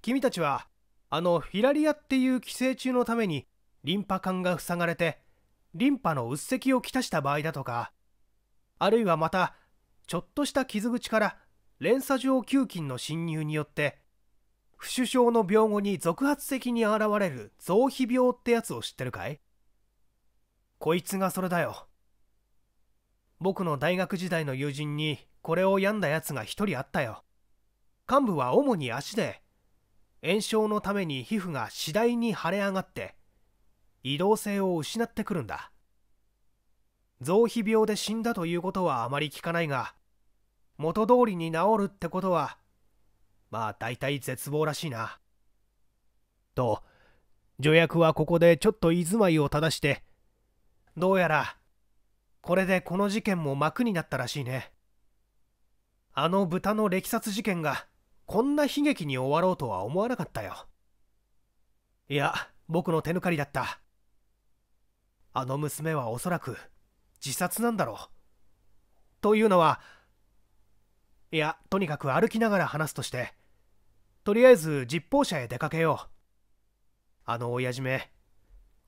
A: 君たちはあのフィラリアっていう寄生虫のためにリンパ管が塞がれてリンパの鬱積をきたした場合だとかあるいはまたちょっとした傷口から連鎖状球菌の侵入によって不首症の病後に続発的に現れる臓皮病ってやつを知ってるかいこいつがそれだよ僕の大学時代の友人にこれを病んだやつが一人あったよ幹部は主に足で炎症のために皮膚が次第に腫れ上がって移動性を失ってくるんだ臓皮病で死んだということはあまり聞かないが元通りに治るってことはまあ大体絶望らしいなと助役はここでちょっと居住まいを正してどうやらこれでこの事件も幕になったらしいねあの豚の歴殺事件がこんな悲劇に終わろうとは思わなかったよいや僕の手抜かりだったあの娘はおそらく自殺なんだろうというのはいやとにかく歩きながら話すとしてとりあえず実報者へ出かけようあの親父め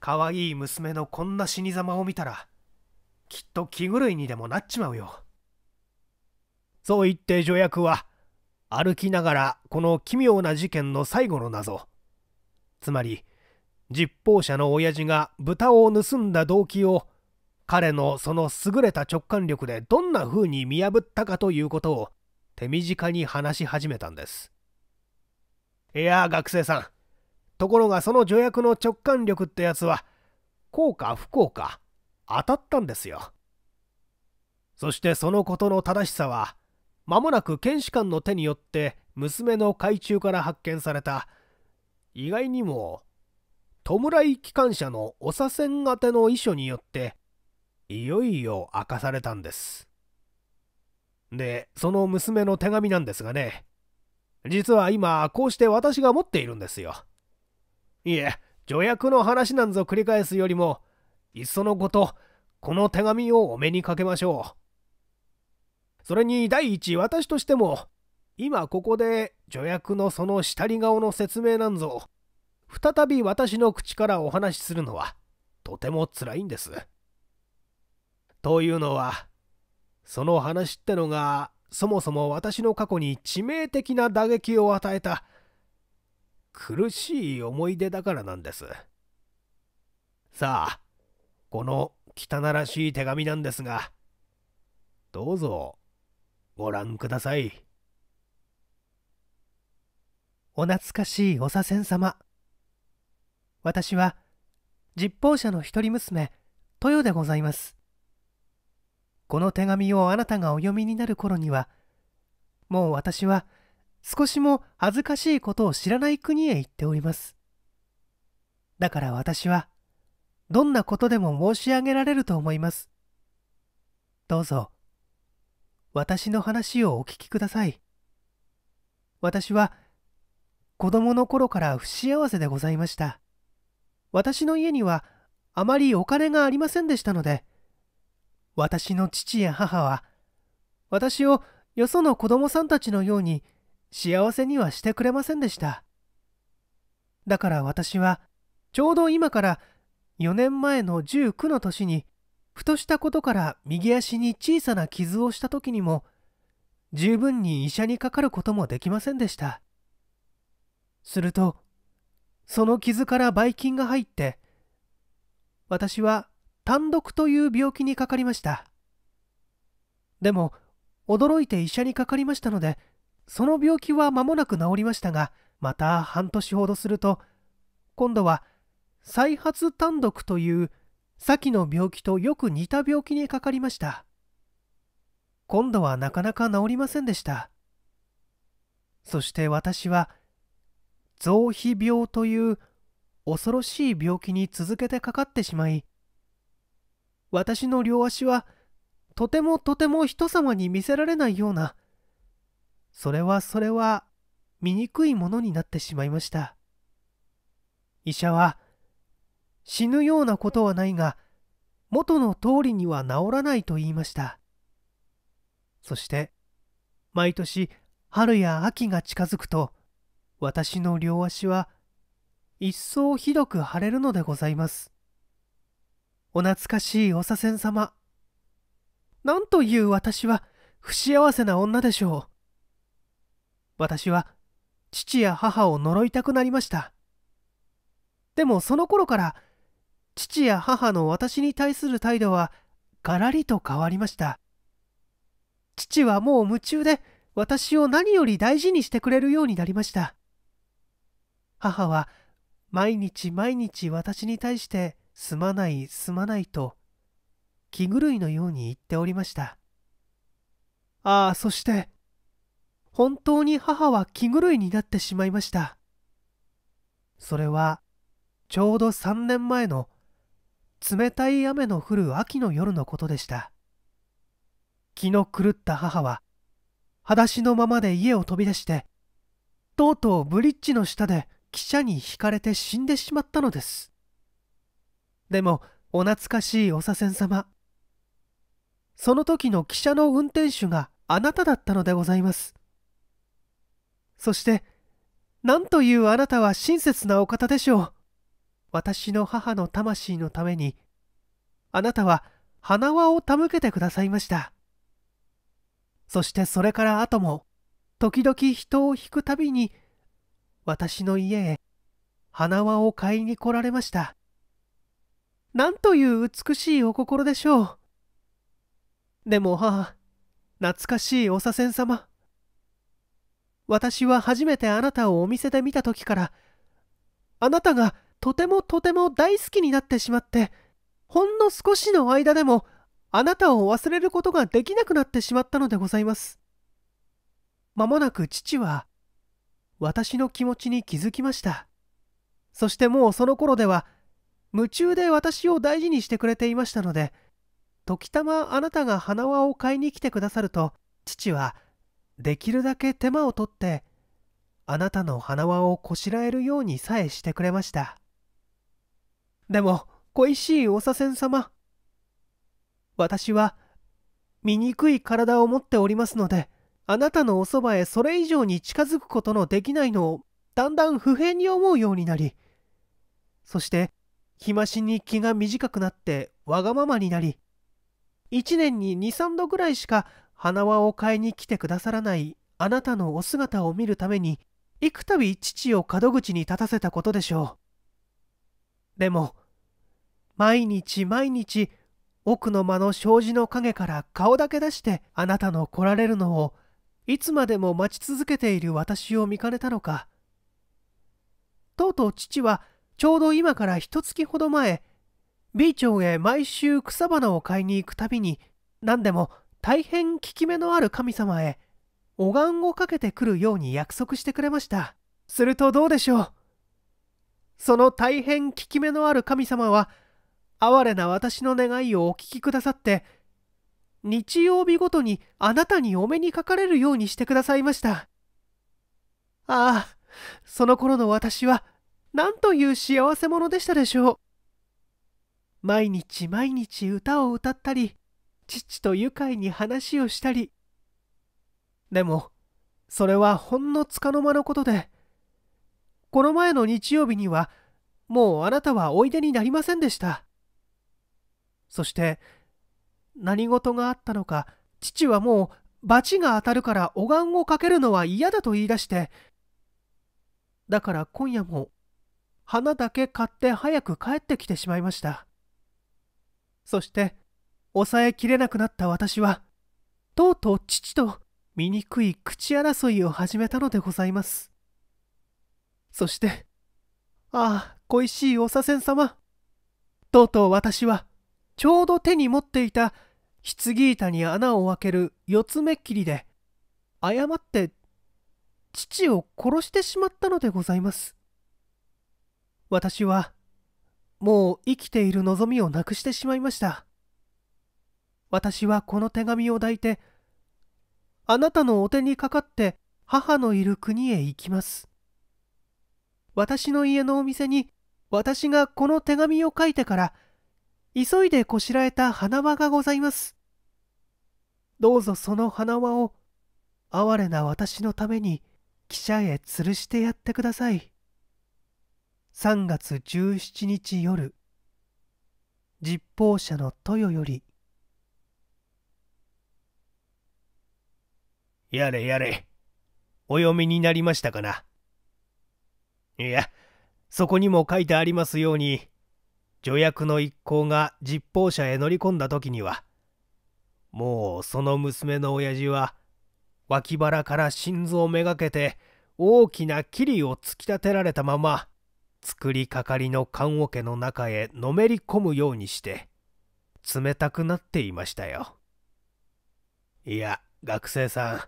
A: 可愛い娘のこんな死に様を見たらきっと気狂いにでもなっちまうよそう言って助役は歩きながらこの奇妙な事件の最後の謎つまり実報者の親父が豚を盗んだ動機を彼のその優れた直感力でどんな風に見破ったかということを手短に話し始めたんですいや学生さんところがその助役の直感力ってやつはうか不幸か当たったんですよそしてそのことの正しさは間もなく検視官の手によって娘の海中から発見された意外にも弔い機関車のお左遷宛ての遺書によっていよいよ明かされたんですでその娘の手紙なんですがね実は今こうして私が持っているんですよいえ助役の話なんぞ繰り返すよりもいっそのことこの手紙をお目にかけましょうそれに第一私としても今ここで助役のその下り顔の説明なんぞ再び私の口からお話しするのはとても辛いんです。というのはその話ってのがそもそも私の過去に致命的な打撃を与えた苦しい思い出だからなんです。さあこの汚らしい手紙なんですがどうぞご覧ください。お懐かしいお左遷様。私は、実報者の一人娘、豊でございます。この手紙をあなたがお読みになる頃には、もう私は少しも恥ずかしいことを知らない国へ行っております。だから私は、どんなことでも申し上げられると思います。どうぞ、私の話をお聞きください。私は子供の頃から不幸せでございました。私の家にはあまりお金がありませんでしたので、私の父や母は私をよその子供さんたちのように幸せにはしてくれませんでした。だから私はちょうど今から4年前の19の年にふとしたことから右足に小さな傷をした時にも十分に医者にかかることもできませんでしたするとその傷からばい菌が入って私は単独という病気にかかりましたでも驚いて医者にかかりましたのでその病気は間もなく治りましたがまた半年ほどすると今度は再発単独という先の病気とよく似た病気にかかりました今度はなかなか治りませんでしたそして私は臓皮病という恐ろしい病気に続けてかかってしまい私の両足はとてもとても人様に見せられないようなそれはそれは醜いものになってしまいました医者は死ぬようなことはないが元の通りには治らないと言いましたそして毎年春や秋が近づくと私の両足は一層ひどく腫れるのでございますお懐かしいお左遷様なんという私は不幸せな女でしょう私は父や母を呪いたくなりましたでもその頃から父や母の私に対する態度はがらりと変わりました。父はもう夢中で私を何より大事にしてくれるようになりました。母は毎日毎日私に対してすまないすまないと気狂いのように言っておりました。ああ、そして本当に母は気狂いになってしまいました。それはちょうど3年前の冷たい雨の降る秋の夜のことでした気の狂った母は裸足のままで家を飛び出してとうとうブリッジの下で汽車にひかれて死んでしまったのですでもお懐かしいお左遷様その時の汽車の運転手があなただったのでございますそして何というあなたは親切なお方でしょう私の母の魂のためにあなたは花輪を手向けてくださいましたそしてそれから後も時々人を引くたびに私の家へ花輪を買いに来られましたなんという美しいお心でしょうでも母懐かしいお左遷様私は初めてあなたをお店で見た時からあなたがとてもとても大好きになってしまって、ほんの少しの間でも、あなたを忘れることができなくなってしまったのでございます。まもなく父は、私の気持ちに気づきました。そしてもうその頃では、夢中で私を大事にしてくれていましたので、時たまあなたが花輪を買いに来てくださると、父は、できるだけ手間を取って、あなたの花輪をこしらえるようにさえしてくれました。でも、恋しいお左遷様。私は、醜い体を持っておりますので、あなたのおそばへそれ以上に近づくことのできないのを、だんだん不平に思うようになり、そして、日増しに気が短くなってわがままになり、一年に二三度ぐらいしか花輪を買いに来てくださらないあなたのお姿を見るために、幾度父を門口に立たせたことでしょう。でも、毎日毎日奥の間の障子の影から顔だけ出してあなたの来られるのをいつまでも待ち続けている私を見かねたのか。とうとう父はちょうど今から一月ほど前 B 町へ毎週草花を買いに行くたびに何でも大変効き目のある神様へお願をかけてくるように約束してくれましたするとどうでしょうその大変効き目のある神様は哀れな私の願いをお聞きくださって、日曜日ごとにあなたにお目にかかれるようにしてくださいました。ああ、その頃の私は、なんという幸せ者でしたでしょう。毎日毎日歌を歌ったり、父と愉快に話をしたり。でも、それはほんのつかの間のことで、この前の日曜日には、もうあなたはおいでになりませんでした。そして何事があったのか父はもう罰が当たるからおがんをかけるのは嫌だと言い出してだから今夜も花だけ買って早く帰ってきてしまいましたそして抑えきれなくなった私はとうとう父と醜い口争いを始めたのでございますそしてああ恋しいお左遷様とうとう私はちょうど手に持っていた棺板に穴を開ける四つ目切りで誤って父を殺してしまったのでございます私はもう生きている望みをなくしてしまいました私はこの手紙を抱いてあなたのお手にかかって母のいる国へ行きます私の家のお店に私がこの手紙を書いてから急いでこしらえた花輪がございます。どうぞその花輪を、哀れな私のために、汽車へ吊るしてやってください。3月17日夜、実報者の豊より、やれやれ、お読みになりましたかな。いや、そこにも書いてありますように、助役の一行が実報車へ乗り込んだ時にはもうその娘の親父は脇腹から心臓めがけて大きな霧を突き立てられたまま作りかかりの棺桶の中へのめり込むようにして冷たくなっていましたよいや学生さん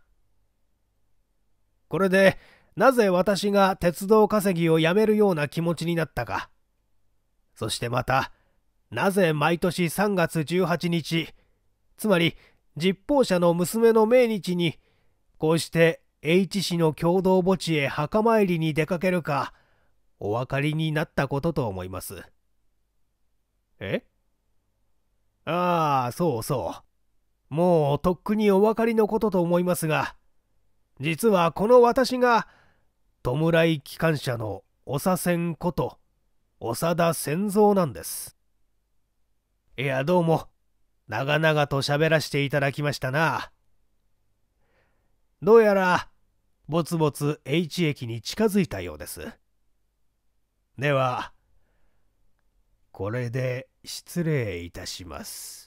A: これでなぜ私が鉄道稼ぎをやめるような気持ちになったかそしてまた、なぜ毎年3月18日、つまり実報者の娘の命日に、こうして H 氏の共同墓地へ墓参りに出かけるか、お分かりになったことと思います。えああ、そうそう。もうとっくにお分かりのことと思いますが、実はこの私が、弔い機関車のお左遷こと、長田千蔵なんです。いや、どうも、長々と喋らせていただきましたな。どうやら、ぼつぼつ H 駅に近づいたようです。では、これで失礼いたします。